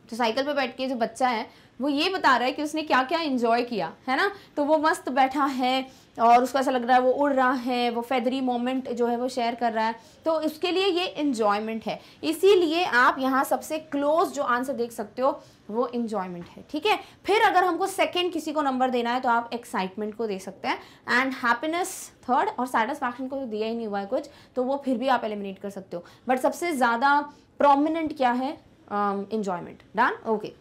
तो साइकिल पे बैठ के जो बच्चा है वो ये बता रहा है कि उसने क्या क्या इन्जॉय किया है ना तो वो मस्त बैठा है और उसको ऐसा लग रहा है वो उड़ रहा है वो फेदरी मोमेंट जो है वो शेयर कर रहा है तो उसके लिए ये इन्जॉयमेंट है इसीलिए आप यहाँ सबसे क्लोज जो आंसर देख सकते हो वो इन्जॉयमेंट है ठीक है फिर अगर हमको सेकेंड किसी को नंबर देना है तो आप एक्साइटमेंट को दे सकते हैं एंड हैप्पीनेस थर्ड और सेटिस्फैक्शन को तो दिया ही नहीं हुआ है कुछ तो वो फिर भी आप एलिमिनेट कर सकते हो बट सबसे ज़्यादा प्रोमिनेंट क्या है enjoyment done okay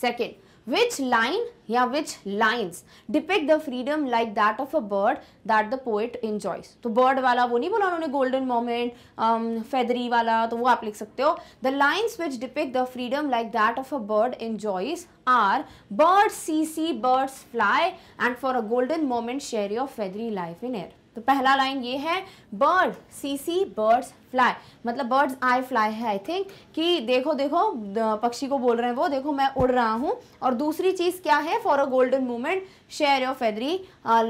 second Which line yeah, which lines depict the freedom like that of a bird that the poet enjoys? So bird wala wo nahi bola. golden moment, um, feathery wala तो wo aap likh sakte ho. The lines which depict the freedom like that of a bird enjoys are birds see, see birds fly and for a golden moment share your feathery life in air. तो पहला line ये है bird see see birds fly मतलब birds I fly है I think कि देखो देखो पक्षी को बोल रहे हैं वो देखो मैं उड़ रहा हूँ और दूसरी चीज़ क्या है for a golden moment share your feathery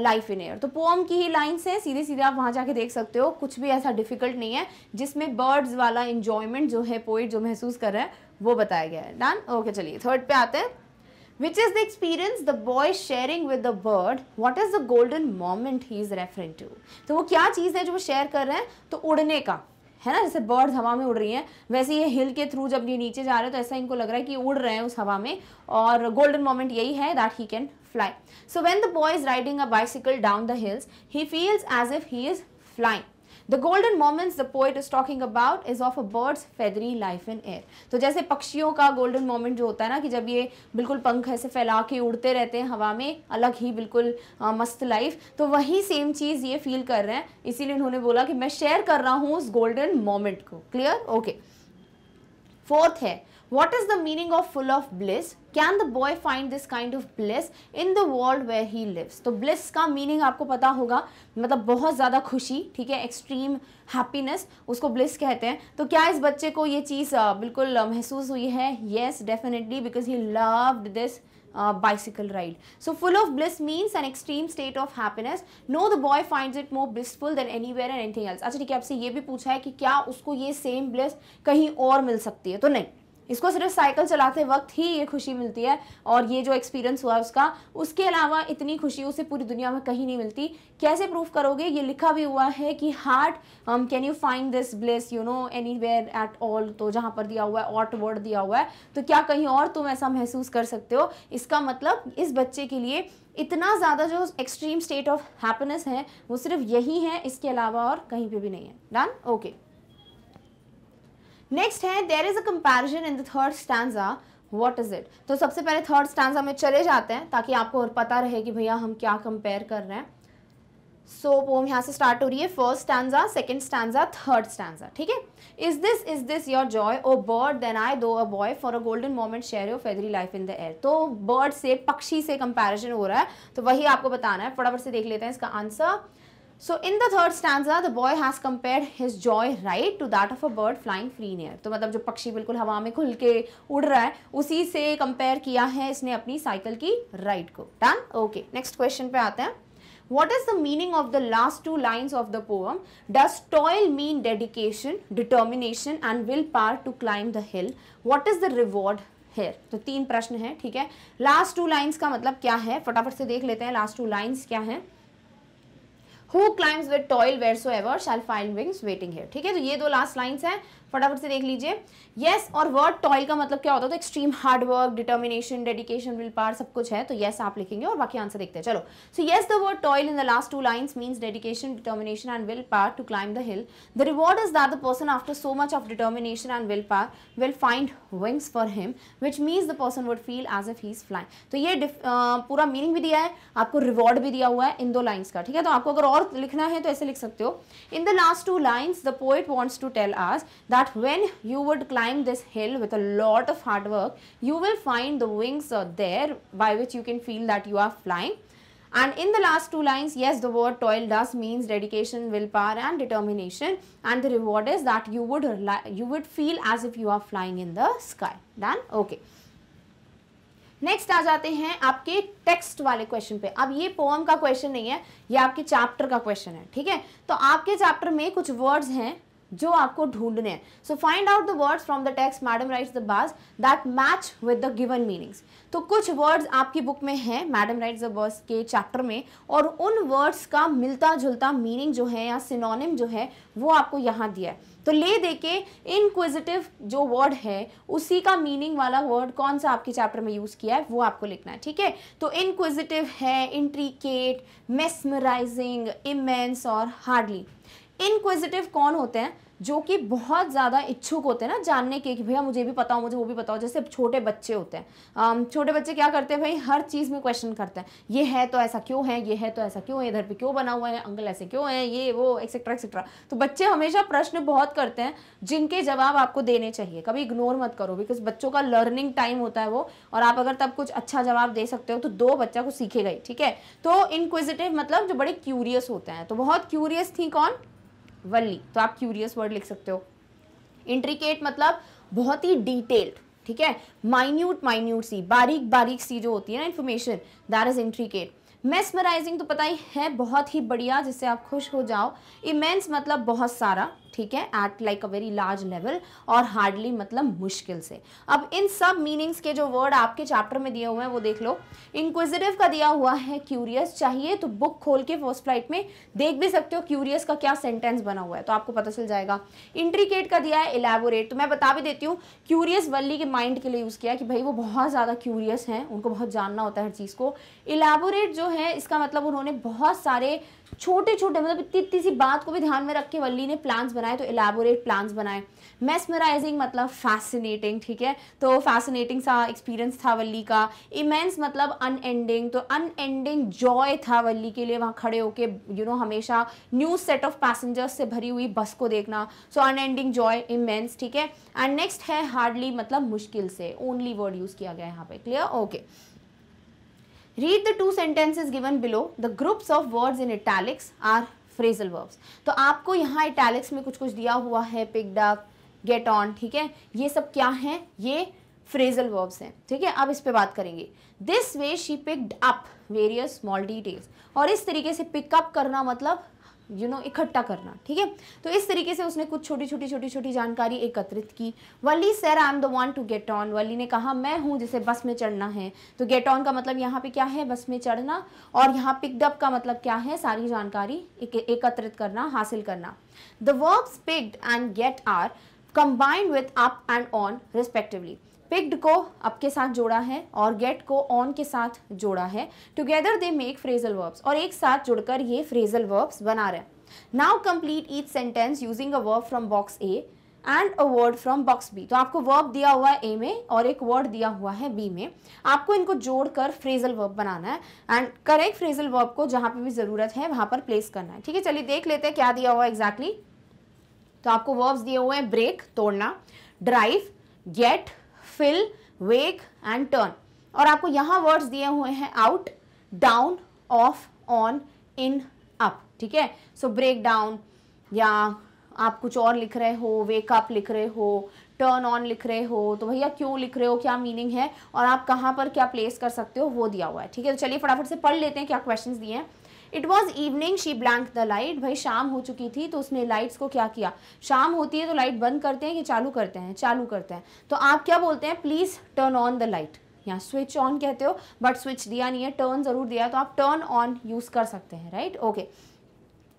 life in air तो पोम की ही लाइन्स हैं सीधे सीधे आप वहाँ जाके देख सकते हो कुछ भी ऐसा डिफिकल्ट नहीं है जिसमें बर्ड्स वाला इन्जॉयमेंट जो है पोइट जो महसूस कर रहा है वो बताया गया है डन ओके चलिए थर्ड पे आते हैं which is the experience the boy sharing with the bird what is the golden moment he is referring to तो वो क्या चीज़ है जो वो शेयर कर रहे हैं तो उड़ने का है ना जैसे बर्ड्स हवा में उड़ रही हैं वैसे ये हिल के थ्रू जब ये नीचे जा रहे हैं तो ऐसा इनको लग रहा है कि उड़ रहे हैं उस हवा में और गोल्डन मोमेंट यही है that he can fly so when the boy is riding a bicycle down the hills he feels as if he is flying The golden moments the poet is talking about is of a bird's feathery life in air तो जैसे पक्षियों का golden moment जो होता है ना कि जब ये बिल्कुल पंख ऐसे फैला के उड़ते रहते हैं हवा में अलग ही बिल्कुल आ, मस्त लाइफ तो वही सेम चीज़ ये फील कर रहे हैं इसीलिए उन्होंने बोला कि मैं शेयर कर रहा हूँ उस गोल्डन मोमेंट को क्लियर ओके फोर्थ है What is the meaning of full of bliss? can the boy find this kind of bliss in the world where he lives तो bliss का meaning आपको पता होगा मतलब बहुत ज़्यादा खुशी ठीक है extreme happiness उसको bliss कहते हैं तो क्या इस बच्चे को ये चीज़ बिल्कुल महसूस हुई है yes definitely because he loved this Uh, bicycle ride. So full of bliss means an extreme state of happiness. No, the boy finds it more blissful than anywhere and anything else. अच्छा ठीक है आपसे ये भी पूछा है कि क्या उसको ये same bliss कहीं और मिल सकती है तो नहीं इसको सिर्फ साइकिल चलाते वक्त ही ये खुशी मिलती है और ये जो एक्सपीरियंस हुआ उसका उसके अलावा इतनी खुशी उसे पूरी दुनिया में कहीं नहीं मिलती कैसे प्रूफ करोगे ये लिखा भी हुआ है कि heart can you find this bliss you know anywhere at all तो जहाँ पर दिया हुआ है ऑट वर्ड दिया हुआ है तो क्या कहीं और तुम ऐसा महसूस कर सकते हो इसका मतलब इस बच्चे के लिए इतना ज़्यादा जो एक्सट्रीम स्टेट ऑफ हैप्पीनेस है वो सिर्फ यही है इसके अलावा और कहीं पर भी नहीं है डन ओके okay. नेक्स्ट है there is a comparison in the third stanza what is it तो सबसे पहले थर्ड स्टैंडा में चले जाते हैं ताकि आपको और पता रहे कि भैया हम क्या कंपेयर कर रहे हैं सो so, पोम यहाँ से स्टार्ट हो रही है first stanza second stanza third stanza ठीक है is this is this your joy O bird then I though a boy for a golden moment share your feathery life in the air तो bird से पक्षी से comparison हो रहा है तो वही आपको बताना है फटाफट से देख लेते हैं इसका answer so in the third stanza the boy has compare his joy right to that of a bird flying free near तो मतलब जो पक्षी बिल्कुल हवा में खुल के उड़ रहा है उसी से कंपेयर किया है इसने अपनी साइकिल की राइट को डन ओके नेक्स्ट क्वेश्चन पे आते हैं what is the meaning of the last two lines of the poem does toil mean dedication determination and willpower to climb the hill what is the reward here तो तीन प्रश्न है ठीक है last two lines का मतलब क्या है फटाफट से देख लेते हैं लास्ट टू लाइन्स क्या है who climbs with toil where so ever shall find wings waiting here ठीक है तो ये दो लास्ट लाइन्स हैं फटाफट से देख लीजिए यस और वर्ड टॉयल का मतलब क्या होता है तो extreme hard work determination dedication willpower सब कुछ है तो यस yes, आप लिखेंगे और बाकी आंसर देखते हैं चलो so yes the word toil in the last two lines means dedication determination and willpower to climb the hill the reward is that the person after so much of determination and willpower will find wings for him which means the person would feel as if he is flying तो ये uh, पूरा meaning भी दिया है आपको reward भी दिया हुआ है इन दो लाइन्स का ठीक है तो आपको अगर और लिखना है तो ऐसे लिख सकते हो in the last two lines the poet wants to tell us that when you would climb climb this hill with a lot of hard work you will find the wings are there by which you can feel that you are flying and in the last two lines, yes, the word toil does means dedication, willpower and determination. And the reward is that you would, you would feel as if you are flying in the sky. Done? Okay. Next आ जाते हैं आपके text वाले question पे अब ये pome का question नहीं है ये आपके चैप्टर का क्वेश्चन है ठीक है तो आपके चैप्टर में कुछ वर्ड्स हैं जो आपको ढूंढने हैं so find out the words from the text madam rights the bus that match with the given meanings तो कुछ वर्ड्स आपकी बुक में हैं मैडम राइट्स द बस के चैप्टर में और उन वर्ड्स का मिलता जुलता मीनिंग जो है या सिनोनिम जो है वो आपको यहाँ दिया है तो ले दे के इनक्विजिटिव जो वर्ड है उसी का मीनिंग वाला वर्ड कौन सा आपके चैप्टर में यूज़ किया है वो आपको लिखना है ठीक है तो इनक्विजिटिव है इंट्रीकेट मेस्मराइजिंग इमेंस और हार्डली इनक्विजिटिव कौन होते हैं जो कि बहुत ज़्यादा इच्छुक होते हैं ना जानने के कि भैया मुझे भी पता हो मुझे वो भी पता हो जैसे छोटे बच्चे होते हैं छोटे बच्चे क्या करते हैं भाई हर चीज़ में क्वेश्चन करते हैं ये है तो ऐसा क्यों है ये है तो ऐसा क्यों है इधर पे क्यों बना हुआ है अंकल ऐसे क्यों है ये वो एक्सेट्रा एक्सेट्रा तो बच्चे हमेशा प्रश्न बहुत करते हैं जिनके जवाब आपको देने चाहिए कभी इग्नोर मत करो बिकॉज बच्चों का लर्निंग टाइम होता है वो और आप अगर तब कुछ अच्छा जवाब दे सकते हो तो दो बच्चा को सीखेगा ही ठीक है तो इनक्विजिटिव मतलब जो बड़े क्यूरियस होते हैं तो बहुत क्यूरियस थी कौन वल्ली तो आप क्यूरियस वर्ड लिख सकते हो इंट्रिकेट मतलब बहुत ही डिटेल्ड ठीक है माइन्यूट माइन्यूट सी बारीक बारीक सी जो होती है ना information that is intricate mesmerising तो पता ही है बहुत ही बढ़िया जिससे आप खुश हो जाओ इमेंस मतलब बहुत सारा ठीक है at like a very large level और हार्डली मतलब मुश्किल से अब इन सब मीनिंग्स के जो वर्ड आपके चैप्टर में दिए हुए हैं वो देख लो इंक्विजिटिव का दिया हुआ है क्यूरियस चाहिए तो बुक खोल के फर्स्ट फ्लाइट में देख भी सकते हो क्यूरियस का क्या सेंटेंस बना हुआ है तो आपको पता चल जाएगा इंट्रीकेट का दिया है इलेबोरेट तो मैं बता भी देती हूँ क्यूरियस वल्ली के माइंड के लिए यूज़ किया कि भाई वो बहुत ज़्यादा क्यूरियस हैं उनको बहुत जानना होता है हर चीज़ को इलेबोरेट जो है इसका मतलब उन्होंने बहुत सारे छोटे छोटे मतलब इतनी इतनी सी बात को भी ध्यान में रख के वल्ली ने प्लान्स बनाए तो एलैबोरेट प्लान्स बनाए मेसमराइजिंग मतलब फैसिनेटिंग ठीक है तो फैसिनेटिंग सा एक्सपीरियंस था वल्ली का इमेंस मतलब अनएंडिंग तो अनएंडिंग जॉय था वल्ली के लिए वहाँ खड़े होके यू नो हमेशा न्यू सेट ऑफ पैसेंजर्स से भरी हुई बस को देखना सो अनएंडिंग जॉय इमेंस ठीक है एंड नेक्स्ट है हार्डली मतलब मुश्किल से ओनली वर्ड यूज़ किया गया है यहाँ पे clear okay okay. Read the two sentences given below the groups of words in italics are phrasal verbs तो आपको यहाँ इटैलिक्स में कुछ कुछ दिया हुआ है पिकड अप गेट ऑन ठीक है ये सब क्या है ये फ्रेजल वर्ब्स हैं ठीक है अब इस पर बात करेंगे this way she picked up various small details और इस तरीके से पिकअप करना मतलब यू नो इकट्ठा करना ठीक है तो इस तरीके से उसने कुछ छोटी छोटी छोटी छोटी जानकारी एकत्रित की Valli sir I am the one to get on Valli ने कहा मैं हूँ जिसे बस में चढ़ना है तो गेट ऑन का मतलब यहाँ पे क्या है बस में चढ़ना और यहाँ पिकडअप का मतलब क्या है सारी जानकारी एक, एकत्रित करना हासिल करना the verbs picked and get are combined with up and on respectively picked को अप के साथ जोड़ा है और गेट को ऑन के साथ जोड़ा है together they make phrasal verbs और एक साथ जुड़कर ये फ्रेजल वर्ब्स बना रहे हैं now complete each sentence using a verb from box A and a word from box B तो आपको वर्ब दिया हुआ है ए में और एक वर्ड दिया हुआ है बी में आपको इनको जोड़कर फ्रेजल वर्ब बनाना है एंड करेक्ट फ्रेजल वर्ब को जहां पे भी ज़रूरत है वहां पर प्लेस करना है ठीक है चलिए देख लेते हैं क्या दिया हुआ है एग्जैक्टली exactly? तो आपको वर्ब्स दिए हुए हैं ब्रेक तोड़ना drive get fill wake and turn और आपको यहाँ वर्ड्स दिए हुए हैं out down off on in up ठीक है सो ब्रेक डाउन या आप कुछ और लिख रहे हो वेक अप लिख रहे हो टर्न ऑन लिख रहे हो तो भैया क्यों लिख रहे हो क्या मीनिंग है और आप कहाँ पर क्या प्लेस कर सकते हो वो दिया हुआ है ठीक है तो चलिए फटाफट से पढ़ लेते हैं क्या क्वेश्चन दिए हैं it was evening she blank the light भाई शाम हो चुकी थी तो उसने लाइट्स को क्या किया शाम होती है तो लाइट बंद करते हैं कि चालू करते हैं चालू करते हैं तो आप क्या बोलते हैं please turn on the light या स्विच ऑन कहते हो बट स्विच दिया नहीं है टर्न ज़रूर दिया तो आप टर्न ऑन यूज़ कर सकते हैं right okay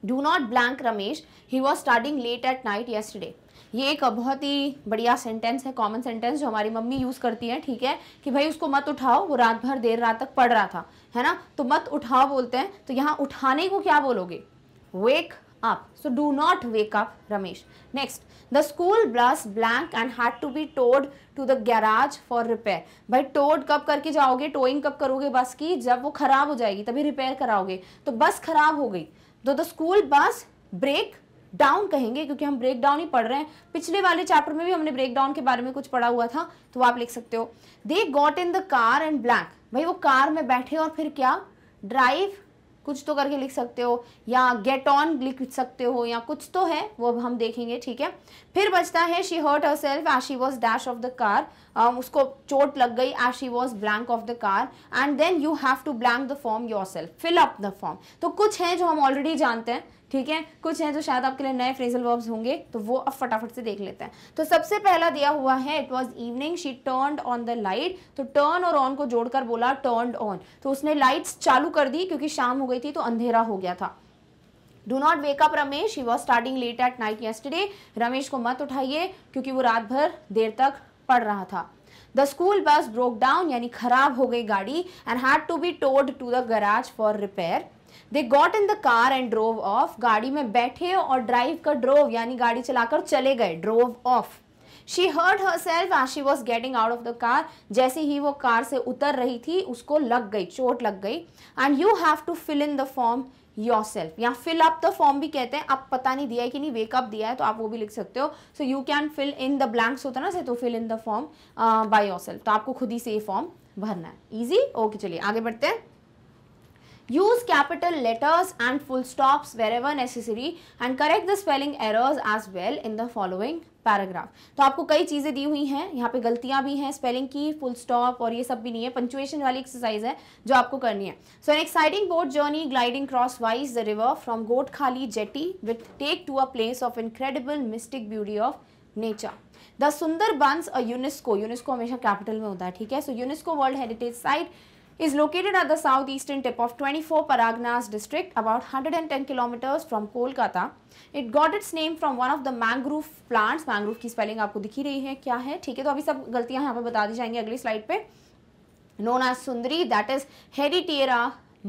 do not blank Ramesh he was starting late at night yesterday ये एक बहुत ही बढ़िया सेंटेंस है कॉमन सेंटेंस जो हमारी मम्मी यूज़ करती है ठीक है कि भाई उसको मत उठाओ वो रात भर देर रात तक पढ़ रहा था है ना तो मत उठाओ बोलते हैं तो यहाँ उठाने को क्या बोलोगे wake up so do not wake up Ramesh next the school was blank and had to be towed to the garage for repair भाई टोड कब करके जाओगे टोइंग कब करोगे बस की जब वो खराब हो जाएगी तभी रिपेयर कराओगे तो बस खराब हो गई तो the school bus break down कहेंगे क्योंकि हम ब्रेक डाउन ही पढ़ रहे हैं पिछले वाले चैप्टर में भी हमने ब्रेक डाउन के बारे में कुछ पढ़ा हुआ था तो आप लिख सकते हो they got in the car and blank भाई वो कार में बैठे और फिर क्या ड्राइव कुछ तो करके लिख सकते हो या गेट ऑन लिख सकते हो या कुछ तो है वो हम देखेंगे ठीक है फिर बचता है she hurt herself as she was dash off the car उसको चोट लग गई as she was blank off the car and then you have to blank the form yourself fill up the form तो कुछ है जो हम already जानते हैं ठीक है कुछ हैं जो शायद आपके लिए नए फ्रेजल वर्ब्स होंगे तो वो अब फटाफट से देख लेते हैं तो सबसे पहला दिया हुआ है it was evening she turn on the light तो टर्न और ऑन को जोड़कर बोला टर्न ऑन तो उसने लाइट्स चालू कर दी क्योंकि शाम हो गई थी तो अंधेरा हो गया था Do not wake up Ramesh. He was studying late at night yesterday. Ramesh को मत उठाइए क्योंकि वो रात भर देर तक पढ़ रहा था The school bus broke down, यानी खराब हो गई गाड़ी and had to be towed to the garage for repair. They got in the car and drove off गाड़ी में बैठे और ड्राइव कर ड्रोव यानी गाड़ी चलाकर चले गए drove off She hurt herself as she was getting out of the car जैसे ही वो कार से उतर रही थी उसको लग गई चोट लग गई And you have to fill in the form yourself. Self fill up the form भी कहते हैं अब पता नहीं दिया है कि नहीं wake up दिया है तो आप वो भी लिख सकते हो So you can fill in the blanks होता ना से तो fill in the form uh, by yourself. Self तो आपको खुद ही से ये फॉर्म भरना है ईजी ओके okay, चलिए आगे बढ़ते हैं Use capital letters and full stops wherever necessary and correct the spelling errors as well in the following paragraph तो आपको कई चीज़ें दी हुई हैं यहाँ पे गलतियाँ भी हैं स्पेलिंग की फुल स्टॉप और ये सब भी नहीं है पंचुएशन वाली एक्सरसाइज है जो आपको करनी है so an exciting boat journey gliding cross wise the river from Godkhali jetty with take to a place of incredible mystic beauty of nature the Sundarbans a UNESCO UNESCO हमेशा capital में होता है ठीक है so UNESCO world heritage site is located at the southeastern tip of 24 Paragnas district about 110 kilometers from Kolkata. It got its name from one of the mangrove plants. Mangrove ki spelling aapko dikhi rahi hai kya hai? ठीक है तो अभी सब गलतियां यहाँ पर बता दी जाएंगी अगली स्लाइड पे known as Sundari that is Heritiera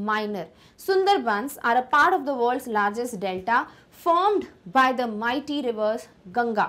minor. Sundarbans are a part of the world's largest delta formed by the mighty rivers Ganga.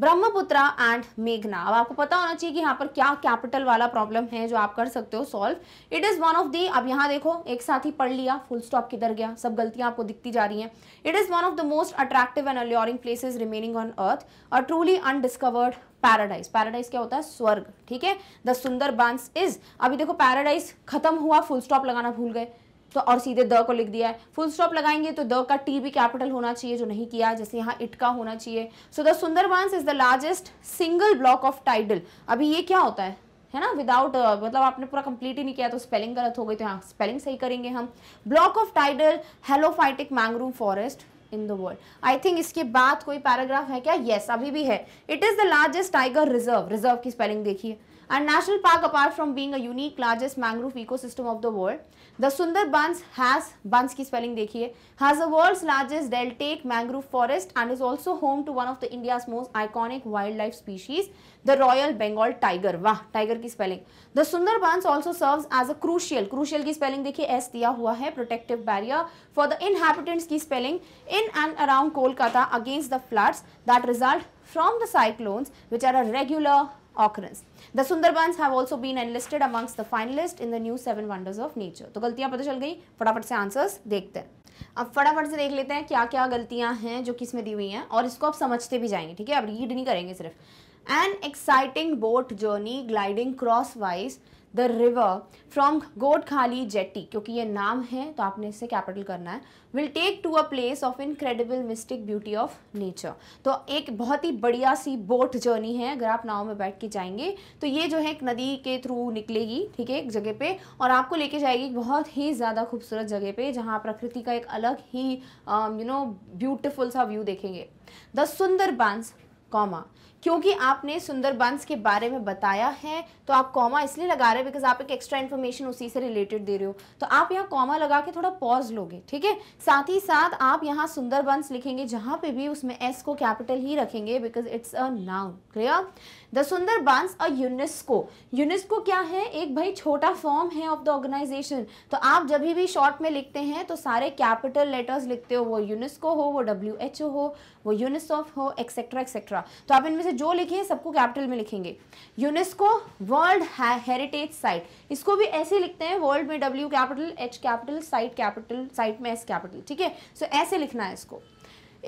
Brahmaputra and मेघना अब आपको पता होना चाहिए कि यहाँ पर क्या कैपिटल वाला प्रॉब्लम है जो आप कर सकते हो solve it is one of the अब यहाँ देखो एक साथ ही पढ़ लिया फुल स्टॉप किधर गया सब गलतियां आपको दिखती जा रही हैं it is one of the most attractive and alluring places remaining on earth a truly undiscovered paradise paradise क्या होता है स्वर्ग ठीक है द सुंदर बांस इज अभी देखो पैराडाइज खत्म हुआ फुल स्टॉप लगाना भूल गए तो और सीधे द को लिख दिया है फुल स्टॉप लगाएंगे तो द का टी भी कैपिटल होना चाहिए जो नहीं किया जैसे यहाँ इट का होना चाहिए so the Sundarbans is the largest single block of tidal अभी ये क्या होता है है ना विदाउट uh, मतलब आपने पूरा कंप्लीट ही नहीं किया तो स्पेलिंग गलत हो गई तो यहाँ स्पेलिंग सही करेंगे हम block of tidal halophytic mangrove forest in the world I think इसके बाद कोई पैराग्राफ है क्या येस yes, अभी भी है it is the largest tiger reserve reserve की स्पेलिंग देखिए and national park apart from being unique largest mangrove ecosystem of the world the Sundarbans has बंस की स्पेलिंग देखिए has a world's largest deltaic mangrove forest and is also home to one of the India's most iconic wild life species the royal Bengal tiger वाह tiger की spelling the Sundarbans also serve as a crucial crucial की spelling देखिए S दिया हुआ है protective barrier for the inhabitants की spelling in and around Kolkata against the floods that result from the cyclones which are a regular occurrence the Sundarbans have also been enlisted amongst the finalist in the new seven wonders of nature तो गलतियां पता चल गई फटाफट से answers देखते हैं अब फटाफट से देख लेते हैं क्या क्या गलतियां हैं जो किस में दी हुई हैं और इसको आप समझते भी जाएंगे ठीक है अब रीड नहीं करेंगे सिर्फ an exciting boat journey gliding cross wise the river from Godkhali jetty क्योंकि ये नाम है तो आपने इसे कैपिटल करना है will take to a place of incredible mystic beauty of nature तो एक बहुत ही बढ़िया सी बोट जर्नी है अगर आप नाव में बैठ के जाएंगे तो ये जो है एक नदी के थ्रू निकलेगी ठीक है एक जगह पे और आपको लेके जाएगी बहुत ही ज़्यादा खूबसूरत जगह पे जहाँ प्रकृति का एक अलग ही यू नो ब्यूटिफुल सा व्यू देखेंगे द सुंदर बांस कॉमा क्योंकि आपने सुंदर बंस के बारे में बताया है तो आप कॉमा इसलिए लगा रहे हैं बिकॉज आप एक एक्स्ट्रा इन्फॉर्मेशन उसी से रिलेटेड दे रहे हो तो आप यहाँ कॉमा लगा के थोड़ा पॉज लोगे ठीक है साथ ही साथ आप यहाँ सुंदर बंस लिखेंगे जहाँ पे भी उसमें एस को कैपिटल ही रखेंगे because it's a now clear the Sundarbans और यूनेस्को यूनेस्को क्या है एक भाई छोटा फॉर्म है ऑफ द ऑर्गेनाइजेशन तो आप जब भी शॉर्ट में लिखते हैं तो सारे कैपिटल लेटर्स लिखते हो वो यूनेस्को हो वो डब्ल्यू एच ओ हो वो यूनिसेफ हो एक्सेट्रा एक्सेट्रा तो आप इनमें से जो लिखे सबको कैपिटल में लिखेंगे यूनेस्को वर्ल्ड हेरिटेज साइट इसको भी ऐसे लिखते हैं वर्ल्ड में W capital H capital site capital site में एस कैपिटल ठीक है सो ऐसे लिखना है इसको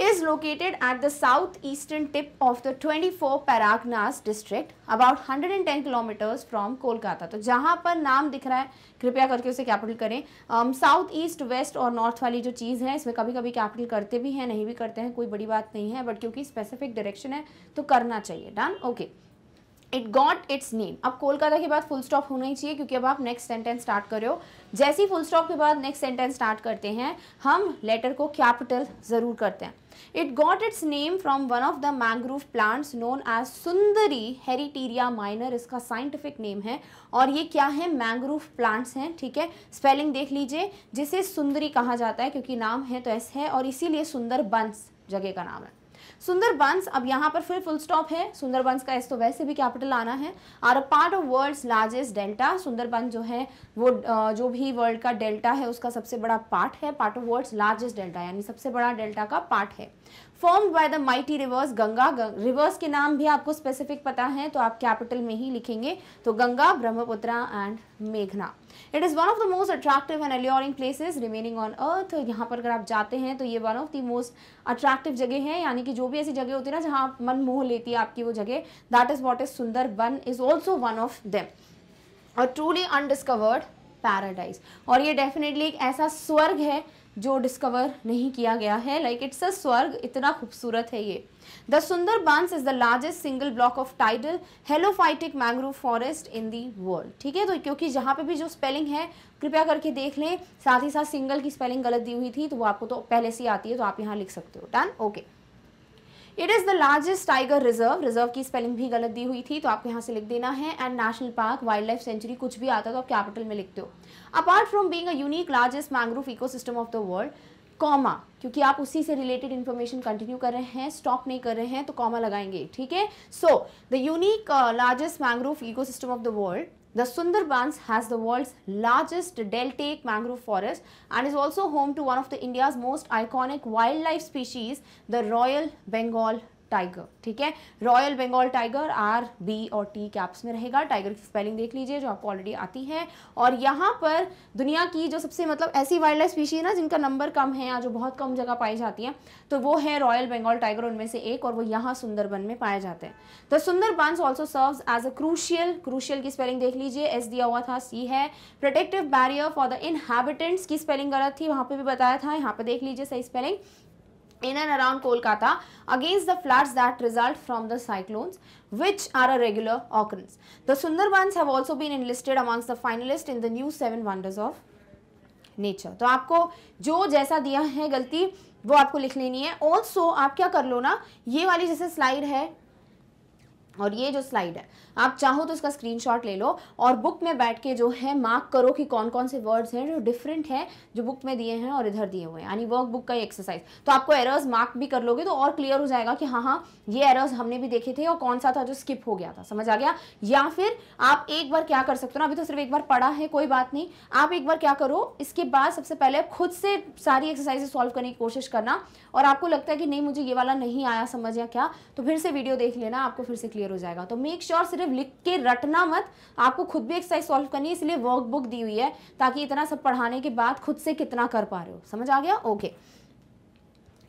is located at the southeastern tip of the 24 Paragnas district about 110 kilometers from Kolkata. to jahan par naam dikh raha hai kripya karke use capital kare um south east west north north wali jo cheez hai isme kabhi kabhi capital karte bhi hain nahi bhi karte hain koi badi baat nahi hai but kyunki specific direction hai to karna chahiye done okay. It got its name अब कोलकाता के बाद full stop होना ही चाहिए क्योंकि अब आप next sentence start कर रहे हो जैसे ही फुल स्टॉप के बाद नेक्स्ट सेंटेंस स्टार्ट करते हैं हम लेटर को कैपिटल ज़रूर करते हैं it got its name from one of the mangrove plants known as sundari heritiera minor इसका साइंटिफिक नेम है और ये क्या है मैंग्रोव प्लांट्स हैं ठीक है स्पेलिंग देख लीजिए जिसे सुंदरी कहा जाता है क्योंकि नाम है तो ऐसे है और इसीलिए सुंदर बंस जगह का नाम है सुंदरबंस अब यहाँ पर फिर फुल स्टॉप है सुंदरबंस का एस तो वैसे भी कैपिटल आना है are a part of world largest delta Sundarban जो है वो जो भी वर्ल्ड का डेल्टा है उसका सबसे बड़ा पार्ट है part of world largest delta यानी सबसे बड़ा डेल्टा का पार्ट है formed by the mighty rivers Ganga rivers के नाम भी आपको स्पेसिफिक पता है तो आप कैपिटल में ही लिखेंगे तो गंगा ब्रह्मपुत्रा एंड मेघना it is one of the most attractive and alluring places remaining on earth यहाँ पर अगर आप जाते हैं तो ये one of the most attractive जगह है यानी कि जो भी ऐसी जगह होती है ना जहाँ मन मोह लेती है आपकी वो जगह that is what is Sundar one is also one of them और ट्रूली अनडिस्कवर्ड पैराडाइज और ये डेफिनेटली एक ऐसा स्वर्ग है जो डिस्कवर नहीं किया गया है लाइक इट्स अ स्वर्ग इतना खूबसूरत है ये the Sundarbans is the largest single block of tidal halophytic mangrove forest in the world ठीक है तो क्योंकि जहाँ पे भी जो स्पेलिंग है कृपया करके देख लें साथ ही साथ सिंगल की स्पेलिंग गलत दी हुई थी तो वो आपको तो पहले से आती है तो आप यहाँ लिख सकते हो done okay okay. It is the largest tiger reserve reserve की स्पेलिंग भी गलत दी हुई थी तो आपको यहाँ से लिख देना है and national park wild life sanctuary कुछ भी आता है तो आप कैपिटल में लिखते हो apart from being unique largest mangrove system of the world comma क्योंकि आप उसी से रिलेटेड इन्फॉर्मेशन कंटिन्यू कर रहे हैं स्टॉप नहीं कर रहे हैं तो कॉमा लगाएंगे ठीक है so the unique largest mangrove system of the world The Sundarbans has the world's largest deltaic mangrove forest and is also home to one of the India's most iconic wildlife species, the Royal Bengal tiger ठीक है royal Bengal tiger R B और T caps में रहेगा tiger की spelling देख लीजिए जो आपको ऑलरेडी आती है और यहाँ पर दुनिया की जो सबसे मतलब ऐसी वाइल्ड लाइफ स्पीशी है ना जिनका नंबर कम है या जो बहुत कम जगह पाई जाती है तो वो है रॉयल बंगाल टाइगर उनमें से एक और वो यहाँ सुंदरबन में पाए जाते हैं the Sundarban also serve as a crucial crucial की स्पेलिंग देख लीजिए एस दिया हुआ था सी है protective barrier for the inhabitants की स्पेलिंग गलत थी वहाँ पर भी बताया था यहाँ पर देख लीजिए सही spelling in and around Kolkata against the floods that result from the cyclones which are a regular occurrence. The Sundarbans have also been enlisted amongst the finalists in the new seven wonders of nature. तो आपको जो जैसा दिया है गलती वो आपको लिख लेनी है ऑल्सो आप क्या कर लो ना ये वाली जैसे स्लाइड है और ये जो स्लाइड है आप चाहो तो इसका स्क्रीनशॉट ले लो और बुक में बैठ के जो है मार्क करो कि कौन कौन से वर्ड्स हैं जो डिफरेंट है जो बुक में दिए हैं और इधर दिए हुए हैं यानी वर्क बुक का एक्सरसाइज तो आपको एरर्स मार्क भी कर लोगे तो और क्लियर हो जाएगा कि हाँ हाँ ये एरर्स हमने भी देखे थे और कौन सा था जो स्किप हो गया था समझ आ गया या फिर आप एक बार क्या कर सकते हो ना अभी तो सिर्फ एक बार पढ़ा है कोई बात नहीं आप एक बार क्या करो इसके बाद सबसे पहले खुद से सारी एक्सरसाइजेस सॉल्व करने की कोशिश करना और आपको लगता है कि नहीं मुझे ये वाला नहीं आया समझ या क्या तो फिर से वीडियो देख लेना आपको फिर से क्लियर हो जाएगा तो मेक श्योर sure सिर्फ सिर्फ लिख के रटना मत आपको खुद भी एक्सरसाइज सॉल्व करनी है इसलिए वर्कबुक दी हुई है ताकि इतना सब पढ़ाने के बाद खुद से कितना कर पा रहे हो समझ आ गया ओके okay.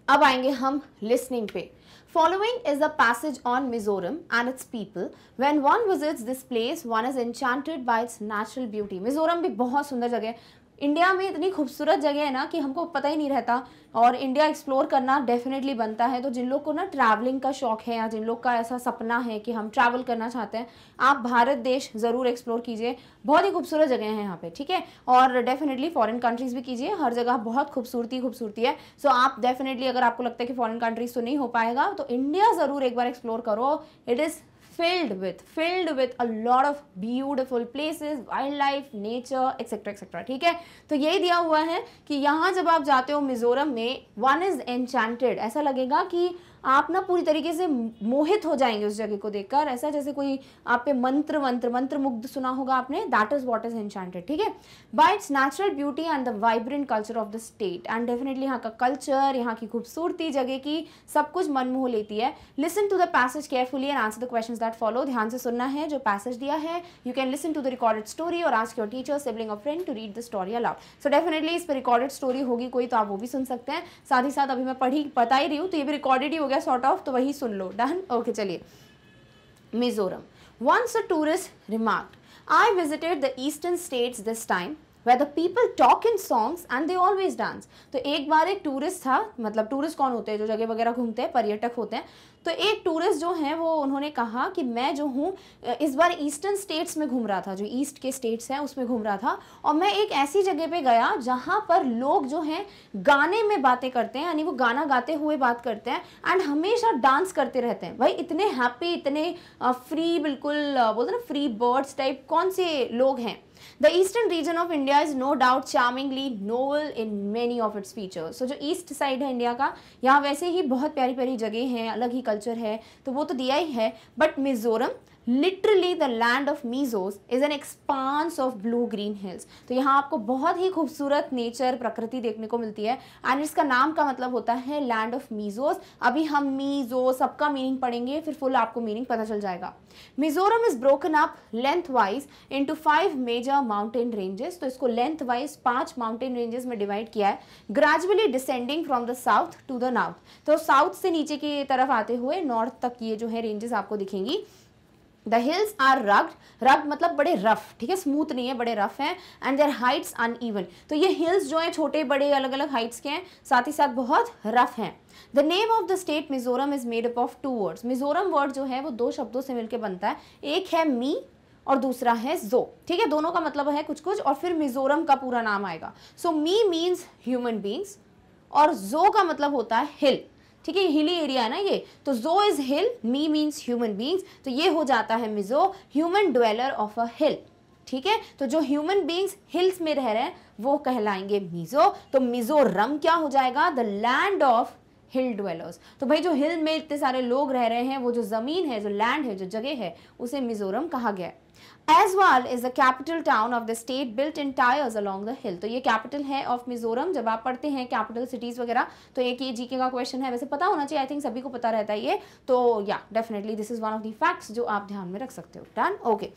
अब आएंगे हम लिसनिंग पे Following is a passage on Mizoram and its people. When one visits this place, one is enchanted by its natural beauty. Mizoram भी बहुत सुंदर जगह है इंडिया में इतनी खूबसूरत जगह है ना कि हमको पता ही नहीं रहता और इंडिया एक्सप्लोर करना डेफिनेटली बनता है तो जिन लोग को ना ट्रैवलिंग का शौक है या जिन लोग का ऐसा सपना है कि हम ट्रैवल करना चाहते हैं आप भारत देश ज़रूर एक्सप्लोर कीजिए बहुत ही खूबसूरत जगह है यहाँ पे ठीक है और डेफिनेटली फॉरेन कंट्रीज़ भी कीजिए हर जगह बहुत खूबसूरती खूबसूरती है सो आप डेफिनेटली अगर आपको लगता है कि फॉरन कंट्रीज़ तो नहीं हो पाएगा तो इंडिया ज़रूर एक बार एक्सप्लोर करो it is filled with filled with a lot of beautiful places wildlife nature etc etc ठीक है तो यही दिया हुआ है कि यहाँ जब आप जाते हो मिजोरम में one is enchanted ऐसा लगेगा कि आप ना पूरी तरीके से मोहित हो जाएंगे उस जगह को देखकर ऐसा जैसे कोई आप पे मंत्र मंत्र मंत्र मुग्ध सुना होगा आपने that is what is enchanted ठीक है by its natural beauty and the vibrant culture of the state and definitely यहाँ का कल्चर यहाँ की खूबसूरती जगह की सब कुछ मनमोह लेती है listen to the passage carefully and answer the question that follow ध्यान से सुनना है जो पैसेज दिया है you can listen to the recorded story और आज योर टीचर सिबलिंग और friend to read the story aloud so definitely इस पर रिकॉर्डेड स्टोरी होगी कोई तो आप वो भी सुन सकते हैं साथ ही साथ अभी मैं पढ़ी बता ही रही हूँ तो ये भी रिकॉर्डेड ही हो गया का सॉर्ट ऑफ तो वही सुन लो डन ओके चलिए Mizoram once a tourist remark I visited the eastern states this time where the people talk in songs and they always dance तो एक बार एक टूरिस्ट था मतलब टूरिस्ट कौन होते हैं जो जगह वगैरह घूमते हैं पर्यटक होते हैं तो एक टूरिस्ट जो है वो उन्होंने कहा कि मैं जो हूँ इस बार ईस्टर्न स्टेट्स में घूम रहा था जो ईस्ट के स्टेट्स हैं उसमें घूम रहा था और मैं एक ऐसी जगह पे गया जहाँ पर लोग जो हैं गाने में बातें करते हैं यानी वो गाना गाते हुए बात करते हैं एंड हमेशा डांस करते रहते हैं भाई इतने हैप्पी इतने फ्री बिल्कुल बोलते ना फ्री बर्ड्स टाइप कौन से लोग हैं The eastern region of India is no doubt charmingly novel in many of its features. So जो east side है इंडिया का यहाँ वैसे ही बहुत प्यारी प्यारी जगह हैं अलग ही कल्चर है तो वो तो दिया ही है but Mizoram literally the land of Mizos is an expanse of blue green hills तो यहाँ आपको बहुत ही खूबसूरत नेचर प्रकृति देखने को मिलती है एंड इसका नाम का मतलब होता है लैंड ऑफ मीजोस अभी हम मीजो सबका मीनिंग पढ़ेंगे फिर फुल आपको मीनिंग पता चल जाएगा Mizoram is broken up length wise into five major mountain ranges तो इसको लेंथ वाइज पांच माउंटेन रेंजेस में डिवाइड किया है gradually descending from the south to the north तो साउथ से नीचे की तरफ आते हुए नॉर्थ तक ये जो है रेंजेस आपको दिखेंगी द हिल्स आर रग्ड रग मतलब बड़े रफ ठीक है स्मूथ नहीं है बड़े रफ हैं and their heights uneven तो ये हिल्स जो हैं छोटे बड़े अलग अलग हाइट्स के हैं साथ ही साथ बहुत रफ हैं the name of the state Mizoram is made up of two words Mizoram word जो है वो दो शब्दों से मिलकर बनता है एक है मी और दूसरा है जो ठीक है दोनों का मतलब है कुछ कुछ और फिर मिजोरम का पूरा नाम आएगा सो मी मीन्स ह्यूमन बींग्स और जो का मतलब होता है हिल ठीक है हिली एरिया है ना ये तो जो इज हिल मी मीन्स ह्यूमन बींग्स तो ये हो जाता है Mizo human dweller of a hill ठीक है तो जो ह्यूमन बींग्स हिल्स में रह रहे हैं वो कहलाएंगे मिजो तो मिजोरम क्या हो जाएगा the land of hill dwellers तो भाई जो हिल में इतने सारे लोग रह रहे हैं वो जो ज़मीन है जो लैंड है जो जगह है उसे मिजोरम कहा गया है Aizawl is the capital town of the state built in tiers along the hill तो ये कैपिटल है ऑफ मिजोरम जब आप पढ़ते हैं कैपिटल सिटीज वगैरह तो एक ये जीके का क्वेश्चन है वैसे पता होना चाहिए आई थिंक सभी को पता रहता है ये तो या definitely this is one of the facts जो आप ध्यान में रख सकते हो done okay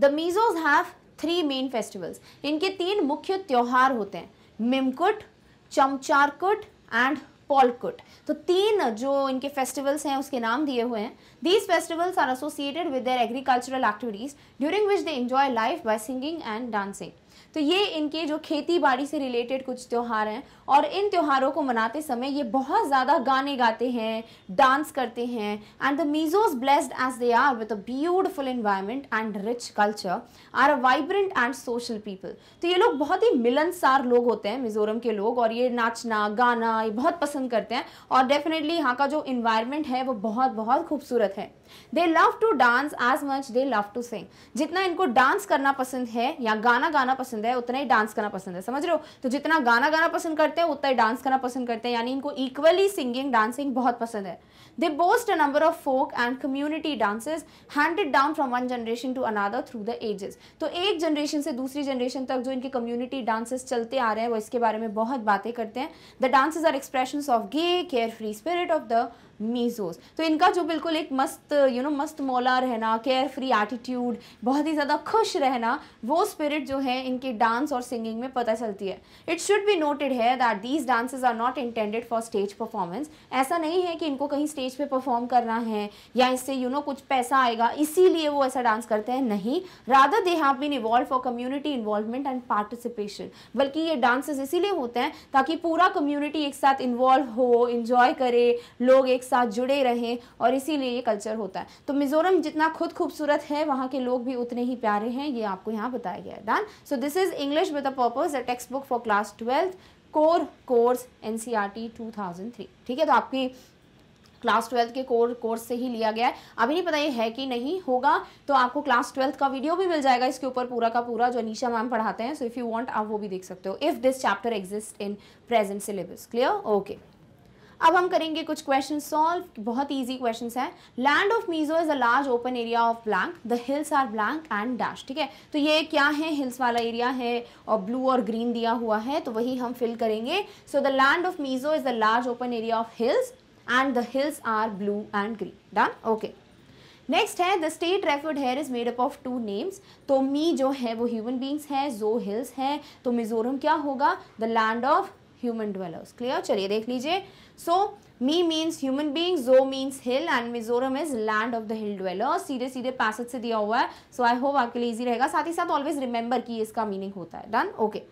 the Mizos have three main festivals इनके तीन मुख्य त्योहार होते हैं मिमकुट चमचारकुट एंड पॉलकुट तो तीन जो इनके फेस्टिवल्स हैं उसके नाम दिए हुए हैं these festivals are associated with their agricultural activities during which they enjoy life by singing and dancing तो ये इनके जो खेती बाड़ी से रिलेटेड कुछ त्यौहार हैं और इन त्योहारों को मनाते समय ये बहुत ज़्यादा गाने गाते हैं डांस करते हैं and the Mizos blessed as they are with a beautiful environment and rich culture are a vibrant and social people तो ये लोग बहुत ही मिलनसार लोग होते हैं मिजोरम के लोग और ये नाचना गाना ये बहुत पसंद करते हैं और डेफिनेटली यहाँ का जो इन्वायरमेंट है वो बहुत बहुत खूबसूरत है they love to dance as much they love to sing जितना इनको डांस करना पसंद है या गाना गाना पसंद है उतना ही डांस करना पसंद है समझ रहे हो तो जितना गाना गाना पसंद करते करते हैं उतना डांस करना पसंद करते हैं यानी इनको इक्वली सिंगिंग डांसिंग बहुत पसंद है they boast a number of folk and community dances handed down from one generation to another through the ages तो एक जनरेशन से दूसरी जनरेशन तक जो इनके कम्युनिटी डांसेस चलते आ रहे हैं वो इसके बारे में बहुत बातें करते हैं the dances are expression of gay carefree spirit of the Mizos तो इनका जो बिल्कुल एक मस्त यू you नो know, मस्त मौला रहना केयर फ्री एटीट्यूड बहुत ही ज़्यादा खुश रहना वो स्पिरिट जो है इनके डांस और सिंगिंग में पता चलती है इट शुड बी नोटेड है that these dances are not intended for stage performance ऐसा नहीं है कि इनको कहीं स्टेज पे परफॉर्म करना है या इससे यू you नो know, कुछ पैसा आएगा इसीलिए वो ऐसा डांस करते हैं नहीं rather they have been evolve for community involvement and participation बल्कि ये डांसेज इसीलिए होते हैं ताकि पूरा कम्युनिटी एक साथ इन्वॉल्व हो इन्जॉय करे लोग एक साथ जुड़े रहें और इसीलिए ये कल्चर होता है तो मिज़ोरम जितना खुद खूबसूरत है वहाँ के लोग भी उतने ही प्यारे हैं ये आपको यहाँ बताया गया है done so this is English with a purpose a textbook for class twelfth core course N C R T two thousand three ठीक है तो आपकी क्लास ट्वेल्थ के कोर कोर्स से ही लिया गया है अभी नहीं पता ये है कि नहीं होगा तो आपको क्लास ट्वेल्थ का वीडियो भी मिल जाएगा इसके ऊपर पूरा का पूरा जो अनिशा मैम पढ़ाते हैं सो इफ़ यू वांट आप वो भी देख सकते हो if this chapter exist in present syllabus clear okay अब हम करेंगे कुछ क्वेश्चन सॉल्व बहुत ईजी क्वेश्चन है land of Mizo is a large open area of blank the hills are blank and dash ठीक है तो ये क्या है हिल्स वाला एरिया है और ब्लू और ग्रीन दिया हुआ है तो वही हम फिल करेंगे so the land of Mizo is the large open area of hills and the hills are blue and green done okay next है the state referred here is made up of two names तो मी जो है वो human beings है जो hills है तो मिजोरम क्या होगा the land of human dwellers clear चलिए देख लीजिए So, Mi means human being, Zo means hill and Mizoram is land of the hill dweller. सीधे सीधे पैसेज से दिया हुआ है सो आई होप आपके लिए इजी रहेगा साथ ही साथ ऑलवेज रिमेंबर कि इसका मीनिंग होता है done okay okay.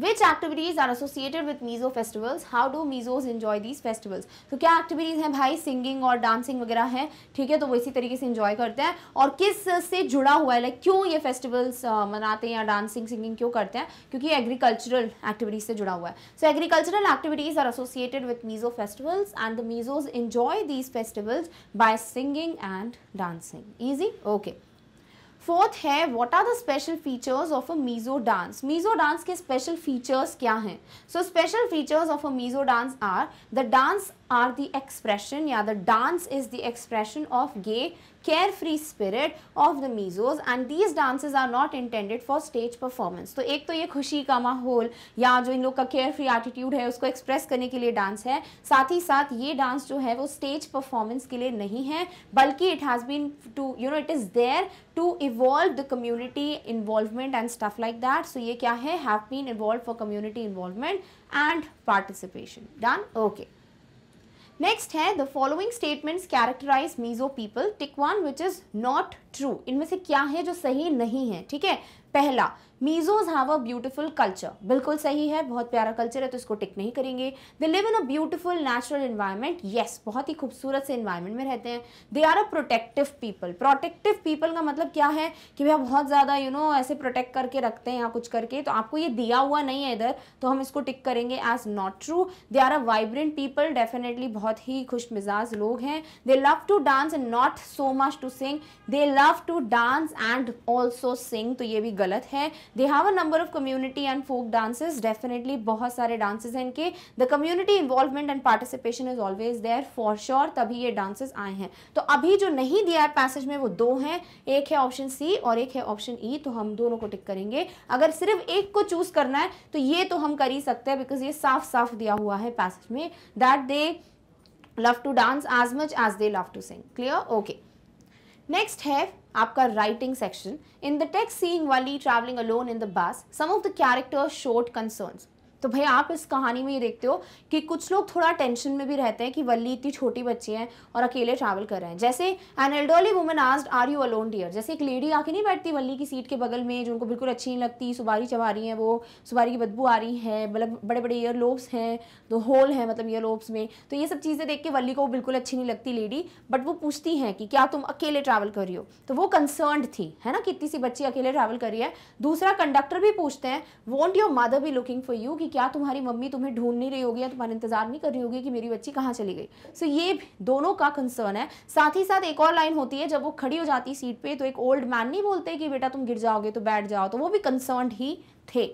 Which activities are associated with Mizo festivals how do Mizos enjoy these festivals तो क्या एक्टिविटीज़ हैं भाई सिंगिंग और डांसिंग वगैरह है ठीक है तो वो इसी तरीके से इन्जॉय करते हैं और किस से जुड़ा हुआ है लाइक क्यों ये फेस्टिवल्स मनाते हैं या डांसिंग सिंगिंग क्यों करते हैं क्योंकि एग्रीकल्चरल एक्टिविटीज से जुड़ा हुआ है so agricultural activities are associated with Mizo festivals and the Mizos enjoy these festivals by singing and dancing easy okay fourth है what are the special features of a Mizo dance Mizo dance के स्पेशल फीचर्स क्या हैं so special features of a Mizo dance are the dance are the expression या the dance is the expression of gay carefree spirit of the Mizos and these dances are not intended for stage performance तो एक तो ये खुशी का माहौल या जो इन लोग का केयर फ्री एटीट्यूड है उसको एक्सप्रेस करने के लिए डांस है साथ ही साथ ये डांस जो है वो स्टेज परफॉर्मेंस के लिए नहीं है बल्कि it has been to you know it is there to evolve the community involvement and stuff like that so ये क्या है have been evolve for community involvement and participation done okay next है the following statements characterize Mizo people tick one which is not true इनमें से क्या है जो सही नहीं है ठीक है पहला Mizos have a beautiful culture बिल्कुल सही है बहुत प्यारा कल्चर है तो इसको टिक नहीं करेंगे they live in a beautiful natural environment yes बहुत ही खूबसूरत से इन्वायरमेंट में रहते हैं they are a protective people protective people का मतलब क्या है कि भैया बहुत ज़्यादा यू नो ऐसे प्रोटेक्ट करके रखते हैं या कुछ करके तो आपको ये दिया हुआ नहीं है इधर तो हम इसको टिक करेंगे as not true they are a vibrant people definitely बहुत ही खुश मिजाज लोग हैं they love to dance and not so much to sing they love to dance and also sing तो ये भी गलत है they have a number of community and folk dances definitely बहुत सारे डांसेस हैं इनके the community involvement and participation is always there for sure तभी ये डांसेस आए हैं तो अभी जो नहीं दिया है पैसेज में वो दो हैं एक है ऑप्शन सी और एक है ऑप्शन ई e, तो हम दोनों को टिक करेंगे अगर सिर्फ एक को चूज करना है तो ये तो हम कर ही सकते हैं बिकॉज ये साफ साफ दिया हुआ है पैसेज में that they love to dance as much as they love to sing clear okay Next have aapka writing section. In the text seeing Wally travelling alone in the bus, some of the characters showed concerns. तो भाई आप इस कहानी में ये देखते हो कि कुछ लोग थोड़ा टेंशन में भी रहते हैं कि वल्ली इतनी छोटी बच्ची हैं और अकेले ट्रैवल कर रहे हैं जैसे एन एल्डरली वुमन आज आर यू अलोन डियर जैसे एक लेडी आके नहीं बैठती वल्ली की सीट के बगल में जो उनको बिल्कुल अच्छी नहीं लगती सुबारी चबा रही है वो सुबारी की बदबू आ रही है मतलब बड़े बड़े ईयर लोब्स हैं दो होल है मतलब ईयर लोब्स में तो ये सब चीज़ें देख के वल्ली को बिल्कुल अच्छी नहीं लगती लेडी बट वो पूछती हैं कि क्या तुम अकेले ट्रैवल कर रही हो तो वो कंसर्न थी है ना कि इतनी सी बच्ची अकेले ट्रैवल कर रही है दूसरा कंडक्टर भी पूछते हैं won't your mother be looking for you कि क्या तुम्हारी मम्मी तुम्हें ढूंढ नहीं रही होगी या तुम्हारा इंतजार नहीं कर रही होगी कि मेरी बच्ची कहाँ चली गई सो so, ये दोनों का कंसर्न है साथ ही साथ एक और लाइन होती है जब वो खड़ी हो जाती सीट पे तो एक ओल्ड मैन नहीं बोलते कि बेटा तुम गिर जाओगे तो बैठ जाओ तो वो भी कंसर्न ही थे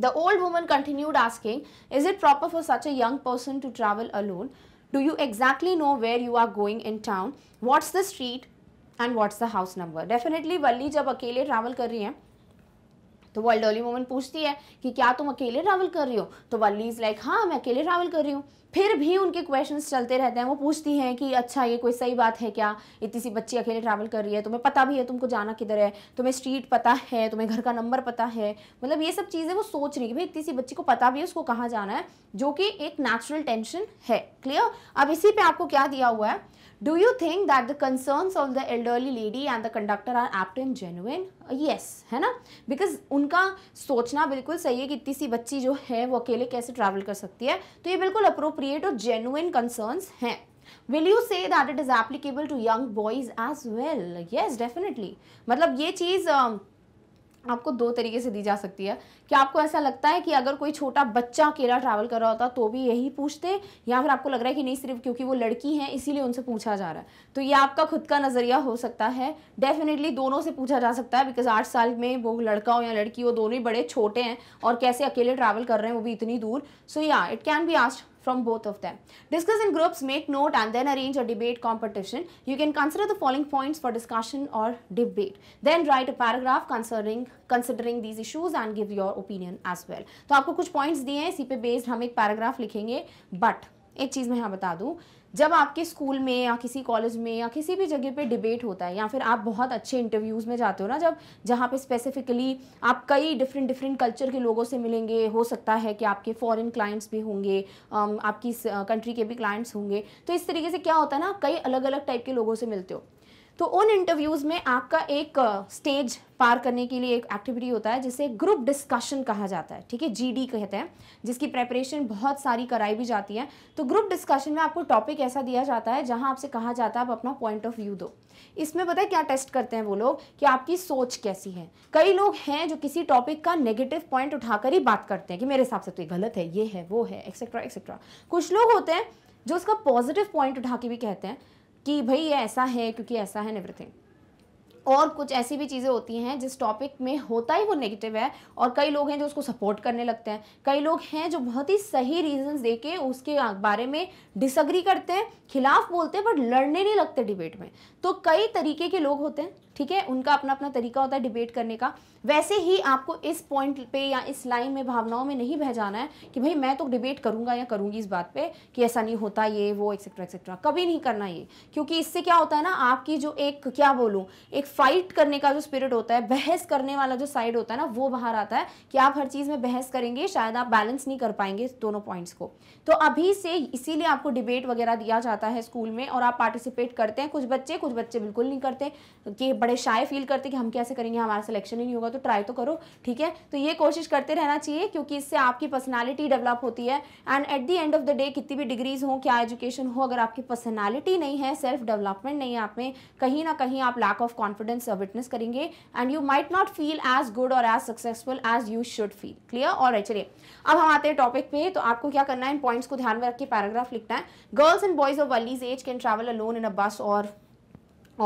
the old woman continued asking is it proper for such a young person to travel alone do you exactly know where you are going in town what's the street and what's the house number definitely Valli जब अकेले travel कर रही हैं तो world ओली woman पूछती है कि क्या तुम अकेले ट्रैवल कर रही हो तो वल्ली इज़ लाइक हाँ मैं अकेले ट्रैवल कर रही हूँ फिर भी उनके क्वेश्चंस चलते रहते हैं वो पूछती हैं कि अच्छा ये कोई सही बात है क्या इतनी सी बच्ची अकेले ट्रैवल कर रही है तुम्हें पता भी है तुमको जाना किधर है तुम्हें स्ट्रीट पता है तुम्हें घर का नंबर पता है मतलब ये सब चीज़ें वो सोच रही है भाई इतनी सी बच्ची को पता भी है उसको कहाँ जाना है जो कि एक नेचुरल टेंशन है क्लियर अब इसी पर आपको क्या दिया हुआ है Do you think that the concerns of the elderly lady and the conductor are apt and genuine? Uh, Yes, है ना बिकॉज उनका सोचना बिल्कुल सही है कि इतनी सी बच्ची जो है वो अकेले कैसे ट्रैवल कर सकती है तो ये बिल्कुल अप्रोप्रिएट और जेनुइन कंसर्न्स हैं Will you say that it is applicable to young boys as well? Yes, definitely. मतलब ये चीज़ uh, आपको दो तरीके से दी जा सकती है कि आपको ऐसा लगता है कि अगर कोई छोटा बच्चा अकेला ट्रैवल कर रहा होता तो भी यही पूछते या फिर आपको लग रहा है कि नहीं सिर्फ क्योंकि वो लड़की हैं इसीलिए उनसे पूछा जा रहा है तो ये आपका खुद का नज़रिया हो सकता है डेफिनेटली दोनों से पूछा जा सकता है बिकॉज आठ साल में वो लड़का हो या लड़की हो दोनों ही बड़े छोटे हैं और कैसे अकेले ट्रैवल कर रहे हैं वो भी इतनी दूर सो या it can be asked from both of them. Discuss in groups, make note and then arrange a debate competition. You can consider the following points for discussion or debate. Then write a paragraph concerning considering these issues and give your opinion as well. to aapko kuch points diye hain isi pe based hum ek paragraph likhenge but ek cheez main yahan bata dun जब आपके school में या किसी college में या किसी भी जगह पे डिबेट होता है या फिर आप बहुत अच्छे इंटरव्यूज़ में जाते हो ना जब जहाँ पे स्पेसिफिकली आप कई डिफरेंट डिफरेंट कल्चर के लोगों से मिलेंगे हो सकता है कि आपके फॉरेन क्लाइंट्स भी होंगे आपकी कंट्री के भी क्लाइंट्स होंगे तो इस तरीके से क्या होता है ना कई अलग अलग टाइप के लोगों से मिलते हो तो उन इंटरव्यूज़ में आपका एक स्टेज पार करने के लिए एक एक्टिविटी होता है जिसे ग्रुप डिस्कशन कहा जाता है ठीक है जीडी कहते हैं जिसकी प्रेपरेशन बहुत सारी कराई भी जाती है तो ग्रुप डिस्कशन में आपको टॉपिक ऐसा दिया जाता है जहां आपसे कहा जाता है आप अपना पॉइंट ऑफ व्यू दो इसमें पता है क्या टेस्ट करते हैं वो लोग कि आपकी सोच कैसी है कई लोग हैं जो किसी टॉपिक का नेगेटिव पॉइंट उठाकर ही बात करते हैं कि मेरे हिसाब से तो ये गलत है ये है वो है एक्सेट्रा एक्सेट्रा कुछ लोग होते हैं जो उसका पॉजिटिव पॉइंट उठा के भी कहते हैं कि भाई ऐसा है क्योंकि ऐसा है एवरीथिंग और कुछ ऐसी भी चीज़ें होती हैं जिस टॉपिक में होता ही वो नेगेटिव है और कई लोग हैं जो उसको सपोर्ट करने लगते हैं कई लोग हैं जो बहुत ही सही रीजंस देके उसके बारे में डिसग्री करते हैं खिलाफ बोलते हैं बट लड़ने नहीं लगते डिबेट में तो कई तरीके के लोग होते हैं ठीक है उनका अपना अपना तरीका होता है डिबेट करने का वैसे ही आपको इस पॉइंट पे या इस लाइन में भावनाओं में नहीं बह जाना है कि भाई मैं तो डिबेट करूंगा या करूंगी इस बात पे कि ऐसा नहीं होता ये वो एक्सेट्रा एक्सेट्रा कभी नहीं करना ये क्योंकि इससे क्या होता है ना आपकी जो एक क्या बोलूँ एक फाइट करने का जो स्पिरिट होता है बहस करने वाला जो साइड होता है ना वो बाहर आता है कि आप हर चीज़ में बहस करेंगे शायद आप बैलेंस नहीं कर पाएंगे दोनों पॉइंट्स को तो अभी से इसीलिए आपको डिबेट वगैरह दिया जाता है स्कूल में और आप पार्टिसिपेट करते हैं कुछ बच्चे कुछ बच्चे बिल्कुल नहीं करते कि बड़े शाय फील करते कि हम कैसे करेंगे हमारा सिलेक्शन ही नहीं होगा तो ट्राई तो करो ठीक है तो ये कोशिश करते रहना चाहिए क्योंकि इससे आपकी पर्सनैलिटी डेवलप होती है and at the end of the day कितनी भी डिग्रीज हो क्या एजुकेशन हो अगर आपकी पर्सनैलिटी नहीं है सेल्फ डेवलपमेंट नहीं है आप में कहीं ना कहीं आप लैक ऑफ कॉन्फिडेंस विटनेस करेंगे and you might not feel as good और as successful as you should feel clear और चलिए अब हम आते हैं टॉपिक पे तो आपको क्या करना है इन पॉइंट्स को ध्यान में रख के पैराग्राफ लिखना है girls and boys of Valli's age can travel alone in a bus और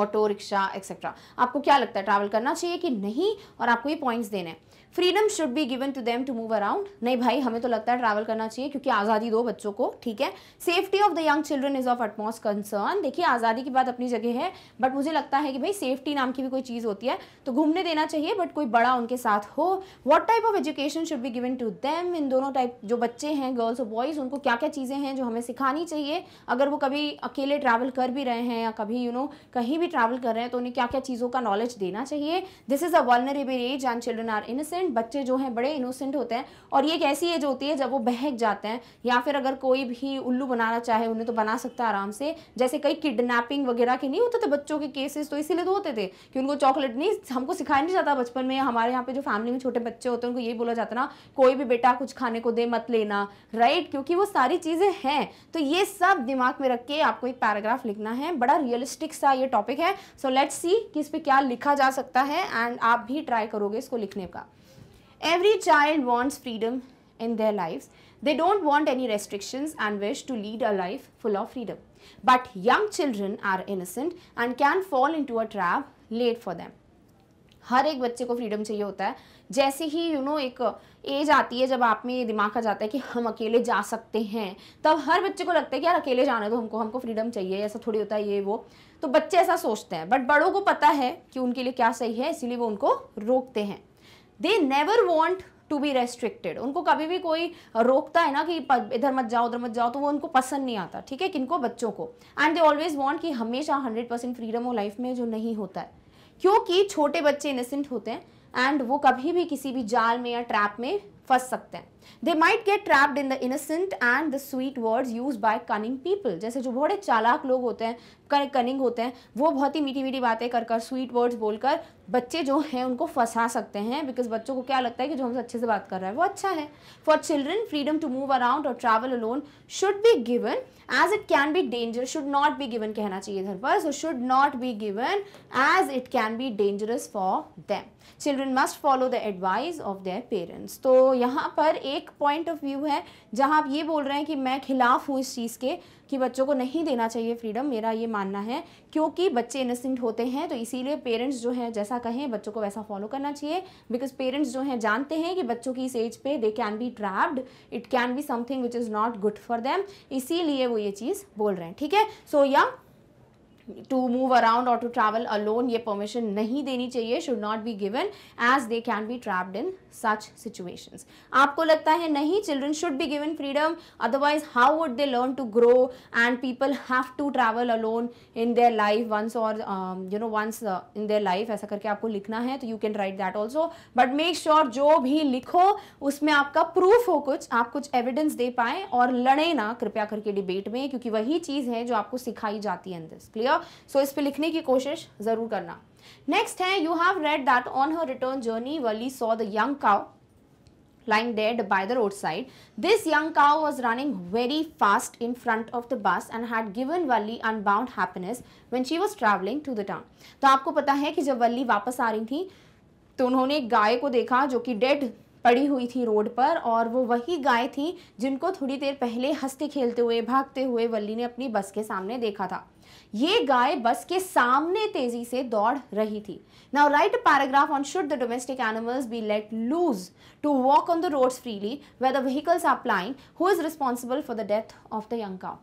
ऑटो रिक्शा एक्सेट्रा आपको क्या लगता है ट्रैवल करना चाहिए कि नहीं और आपको ये पॉइंट्स देने हैं freedom should be given to them to move around नहीं भाई हमें तो लगता है ट्रैवल करना चाहिए क्योंकि आज़ादी दो बच्चों को ठीक है safety of the young children is of utmost concern देखिए आज़ादी की बात अपनी जगह है बट मुझे लगता है कि भाई सेफ्टी नाम की भी कोई चीज़ होती है तो घूमने देना चाहिए बट कोई बड़ा उनके साथ हो what type of education should be given to them in दोनों टाइप जो बच्चे हैं गर्ल्स और बॉयज़ उनको क्या क्या चीज़ें हैं जो हमें सिखानी चाहिए अगर वो कभी अकेले ट्रैवल कर भी रहे हैं या कभी यू you नो know, कहीं भी ट्रैवल कर रहे हैं तो उन्हें क्या क्या चीज़ों का नॉलेज देना चाहिए this is a vulnerable age and children are innocent बच्चे जो हैं बड़े इनोसेंट होते हैं और ये एक ऐसी एज होती है जब वो बहक जाते हैं या फिर अगर कोई भी उल्लू बनाना चाहे उन्हें तो बना सकता है आराम से जैसे कई किडनेपिंग वगैरह के नहीं होते थे बच्चों के केसेस तो इसीलिए तो होते थे कि उनको चॉकलेट नहीं हमको सिखाया नहीं जाता बचपन में हमारे यहाँ पे जो फैमिली में छोटे बच्चे होते हैं उनको यही बोला जाता ना कोई भी बेटा कुछ खाने को दे मत लेना राइट क्योंकि वो सारी चीज़ें हैं तो ये सब दिमाग में रख के आपको एक पैराग्राफ लिखना है बड़ा रियलिस्टिक सा ये टॉपिक टॉपिक है सो लेट्स सी कि इस पर क्या लिखा जा सकता है एंड आप भी ट्राई करोगे इसको लिखने का every child wants freedom in their life they don't want any any and wish to lead a life full of freedom but young children are are and can fall into a trap let for them हर एक बच्चे को फ्रीडम चाहिए होता है जैसे ही यू you नो know, एक एज आती है जब आप में ये दिमाग आ जाता है कि हम अकेले जा सकते हैं तब हर बच्चे को लगता है कि यार अकेले जाने तो हमको हमको फ्रीडम चाहिए ऐसा थोड़ी होता है ये वो तो बच्चे ऐसा सोचते हैं बट बड़ों को पता है कि उनके लिए क्या सही है इसीलिए वो उनको रोकते हैं they never want to be restricted उनको कभी भी कोई रोकता है ना कि इधर मत जाओ उधर मत जाओ तो वो उनको पसंद नहीं आता ठीक है किनको बच्चों को एंड दे ऑलवेज वॉन्ट कि हमेशा हंड्रेड परसेंट फ्रीडम हो लाइफ में जो नहीं होता है क्योंकि छोटे बच्चे इनोसेंट होते हैं एंड वो कभी भी किसी भी जाल में या ट्रैप में फंस सकते हैं they might get trapped in the innocent and the sweet words use by cunning people जैसे जो बड़े चालाक लोग होते हैं कनिंग होते हैं वो बहुत ही मीठी मीठी बातें कर कर स्वीट वर्ड्स बोलकर बच्चे जो हैं उनको फंसा सकते हैं बिकॉज बच्चों को क्या लगता है कि जो हमसे अच्छे से बात कर रहा है वो अच्छा है for children freedom to move around और travel alone should be given as it can be danger should not be given कहना चाहिए घर पर so should not be given as it can be dangerous for them children must follow the advice of their parents तो यहाँ पर एक एक point of view है जहां आप ये बोल रहे हैं कि मैं खिलाफ़ हूँ इस चीज़ के कि बच्चों को नहीं देना चाहिए फ्रीडम मेरा ये मानना है क्योंकि बच्चे इनोसेंट होते हैं तो इसीलिए पेरेंट्स जो हैं जैसा कहें बच्चों को वैसा फॉलो करना चाहिए बिकॉज पेरेंट्स जो हैं जानते हैं कि बच्चों की इस एज पे they can be trapped it can be something which is not good for them इसीलिए वो ये चीज़ बोल रहे हैं ठीक है सो या टू मूव अराउंड और टू ट्रैवल अलोन ये परमिशन नहीं देनी चाहिए should not be given as they can be trapped in such situation आपको लगता है नहीं children should be given freedom otherwise how would they learn to grow and people have to travel alone in their life once और you know once in their life ऐसा करके आपको लिखना है तो you can right that also but make sure जो भी लिखो उसमें आपका प्रूफ हो कुछ आप कुछ एविडेंस दे पाए और लड़े ना कृपया करके डिबेट में क्योंकि वही चीज़ है जो आपको सिखाई जाती है in this clear clear so इस पर लिखने की कोशिश ज़रूर करना नेक्स्ट है you have read that on her return journey Valli saw the young cow lying dead by the roadside. This young cow was running very fast in front of the bus and had given Valli unbound happiness when she was traveling to the town. तो आपको पता है कि जब वल्ली वापस आ रही थी तो उन्होंने गाय को देखा जो कि डेड पड़ी हुई थी रोड पर और वो वही गाय थी जिनको थोड़ी देर पहले हंसते खेलते हुए भागते हुए वल्ली ने अपनी बस के सामने देखा था ये गाय बस के सामने तेजी से दौड़ रही थी now write paragraph on should the domestic animals be let loose to walk on the roads freely whether the vehicles are plying who is responsible for the death of the young cow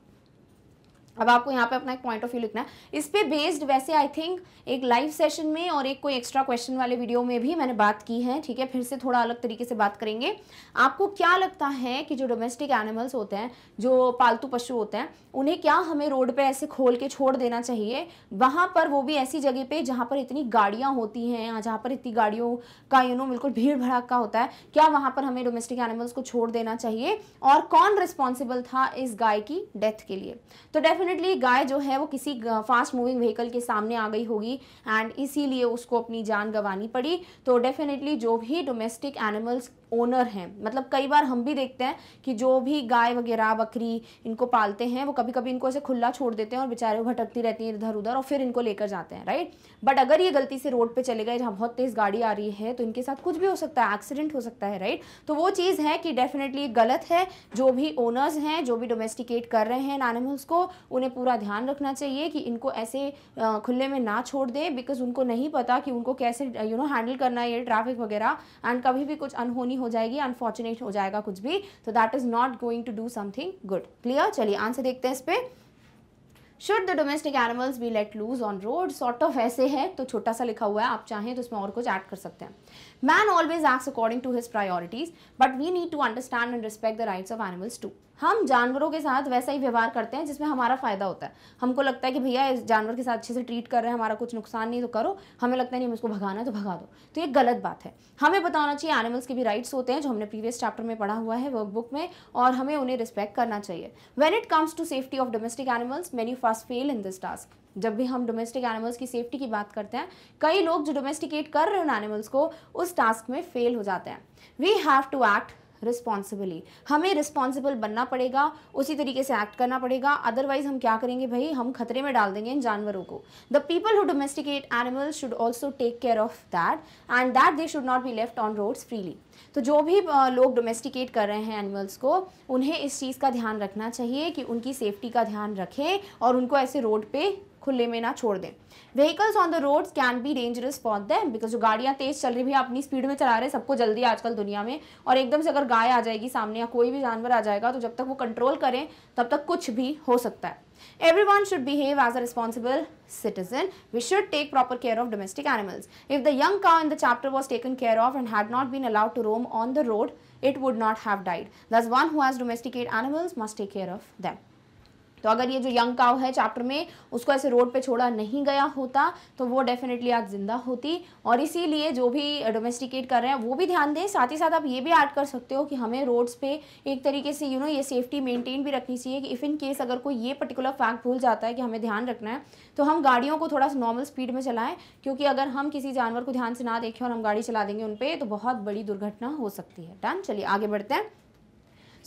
अब आपको यहाँ पे अपना एक point of view लिखना है इस पे बेस्ड वैसे आई थिंक एक लाइव सेशन में और एक कोई एक्स्ट्रा क्वेश्चन वाले वीडियो में भी मैंने बात की है ठीक है फिर से थोड़ा अलग तरीके से बात करेंगे आपको क्या लगता है कि जो डोमेस्टिक एनिमल्स होते हैं जो पालतू पशु होते हैं उन्हें क्या हमें रोड पर ऐसे खोल के छोड़ देना चाहिए वहाँ पर वो भी ऐसी जगह पर जहाँ पर इतनी गाड़ियाँ होती हैं जहाँ पर इतनी गाड़ियों का यू नो बिल्कुल भीड़ भड़ाका होता है क्या वहाँ पर हमें डोमेस्टिक एनिमल्स को छोड़ देना चाहिए और कौन रिस्पॉन्सिबल था इस गाय की डेथ के लिए तो डेफिनेट अनफॉर्चुनेटली गाय जो है वो किसी फास्ट मूविंग व्हीकल के सामने आ गई होगी एंड इसीलिए उसको अपनी जान गंवानी पड़ी तो डेफिनेटली जो भी डोमेस्टिक एनिमल्स ओनर हैं मतलब कई बार हम भी देखते हैं कि जो भी गाय वगैरह बकरी इनको पालते हैं वो कभी कभी इनको ऐसे खुला छोड़ देते हैं और बेचारे भटकती रहती हैं इधर उधर और फिर इनको लेकर जाते हैं राइट बट अगर ये गलती से रोड पर चले गए जहाँ बहुत तेज़ गाड़ी आ रही है तो इनके साथ कुछ भी हो सकता है एक्सीडेंट हो सकता है राइट तो वो चीज़ है कि डेफिनेटली गलत है जो भी ओनर्स हैं जो भी डोमेस्टिकेट कर रहे हैं एनिमल्स को उन्हें पूरा ध्यान रखना चाहिए कि इनको ऐसे खुले में ना छोड़ दें बिकॉज उनको नहीं पता कि उनको कैसे यू नो हैंडल करना है ये ट्रैफिक वगैरह एंड कभी भी कुछ अनहोनी हो जाएगी अनफॉर्चुनेट हो जाएगा कुछ भी तो that is not going to do something good clear चलिए आंसर देखते हैं इस पर should the domestic animals be let loose on road sort of ऐसे है तो छोटा सा लिखा हुआ है आप चाहें तो इसमें और कुछ ऐड कर सकते हैं Man always acts according to his priorities, but we need to understand and respect the rights of animals too. हम जानवरों के साथ वैसा ही व्यवहार करते हैं जिसमें हमारा फ़ायदा होता है हमको लगता है कि भैया इस जानवर के साथ अच्छे से ट्रीट कर रहे हैं हमारा कुछ नुकसान नहीं तो करो हमें लगता है नहीं हम इसको भगाना है तो भगा दो तो ये गलत बात है हमें बताना चाहिए एनिमल्स के भी राइट्स होते हैं जो हमने प्रीवियस चैप्टर में पढ़ा हुआ है वर्कबुक में और हमें उन्हें रिस्पेक्ट करना चाहिए when it comes to safety of domestic animals you first fail in this task जब भी हम डोमेस्टिक एनिमल्स की सेफ्टी की बात करते हैं कई लोग जो डोमेस्टिकेट कर रहे हैं उन एनिमल्स को उस टास्क में फेल हो जाते हैं we have to act responsibly हमें रिस्पॉन्सिबल बनना पड़ेगा उसी तरीके से एक्ट करना पड़ेगा अदरवाइज हम क्या करेंगे भाई हम खतरे में डाल देंगे इन जानवरों को the people who domesticate animals should also take care of that and that they should not be left on roads freely तो जो भी लोग डोमेस्टिकेट कर रहे हैं एनिमल्स को उन्हें इस चीज़ का ध्यान रखना चाहिए कि उनकी सेफ्टी का ध्यान रखें और उनको ऐसे रोड पर खुले में ना छोड़ दें vehicles on the road can be dangerous for them because जो गाड़ियाँ तेज चल रही भी अपनी स्पीड में चला रहे हैं सबको जल्दी आजकल दुनिया में और एकदम से अगर गाय आ जाएगी सामने या कोई भी जानवर आ जाएगा तो जब तक वो कंट्रोल करें तब तक कुछ भी हो सकता है everyone should behave as a responsible citizen we should take proper care of domestic animals if the young का in the chapter was taken care of and had not been allowed to roam on the road it would not have died thus one who's domesticate animals must take care of them तो अगर ये जो young काव है chapter में उसको ऐसे road पे छोड़ा नहीं गया होता तो वो डेफिनेटली आज ज़िंदा होती और इसीलिए जो भी डोमेस्टिकेट कर रहे हैं वो भी ध्यान दें साथ ही साथ आप ये भी ऐड कर सकते हो कि हमें रोड्स पे एक तरीके से यू नो ये सेफ्टी मेंटेन भी रखनी चाहिए कि इफ़ इन केस अगर कोई ये पर्टिकुलर फैक्ट भूल जाता है कि हमें ध्यान रखना है तो हम गाड़ियों को थोड़ा सा नॉर्मल स्पीड में चलाएं क्योंकि अगर हम किसी जानवर को ध्यान से ना देखें और हम गाड़ी चला देंगे उन पर तो बहुत बड़ी दुर्घटना हो सकती है डन चलिए आगे बढ़ते हैं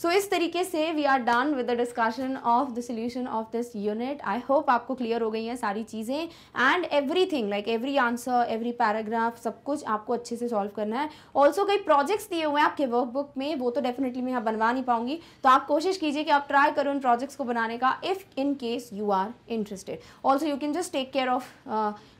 सो so, इस तरीके से we are done with the discussion of the solution of this unit I hope आपको क्लियर हो गई हैं सारी चीज़ें and everything like every answer every paragraph सब कुछ आपको अच्छे से सॉल्व करना है ऑल्सो कई प्रोजेक्ट्स दिए हुए हैं आपके वर्कबुक में वो तो डेफिनेटली मैं यहाँ बनवा नहीं पाऊंगी तो आप कोशिश कीजिए कि आप ट्राई करो उन प्रोजेक्ट्स को बनाने का if in case you are interested also you can just take care of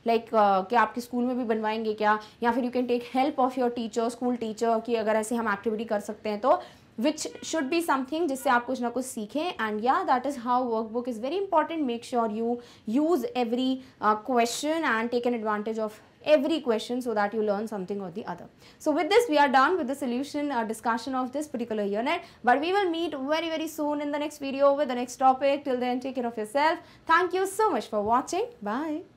like क्या आपके स्कूल में भी बनवाएंगे क्या या फिर you can take help of your teacher school teacher कि अगर ऐसे हम एक्टिविटी कर सकते हैं तो विच शुड बी समथिंग जिससे आप कुछ ना कुछ सीखें एंड या that is how workbook is very important make sure you use every question and take an advantage of every question so that you learn something or the other. So with this we are done with the solution uh, discussion of this particular unit but we will meet very very soon in the next video with the next topic. Till then take care of yourself. Thank you so much for watching. Bye.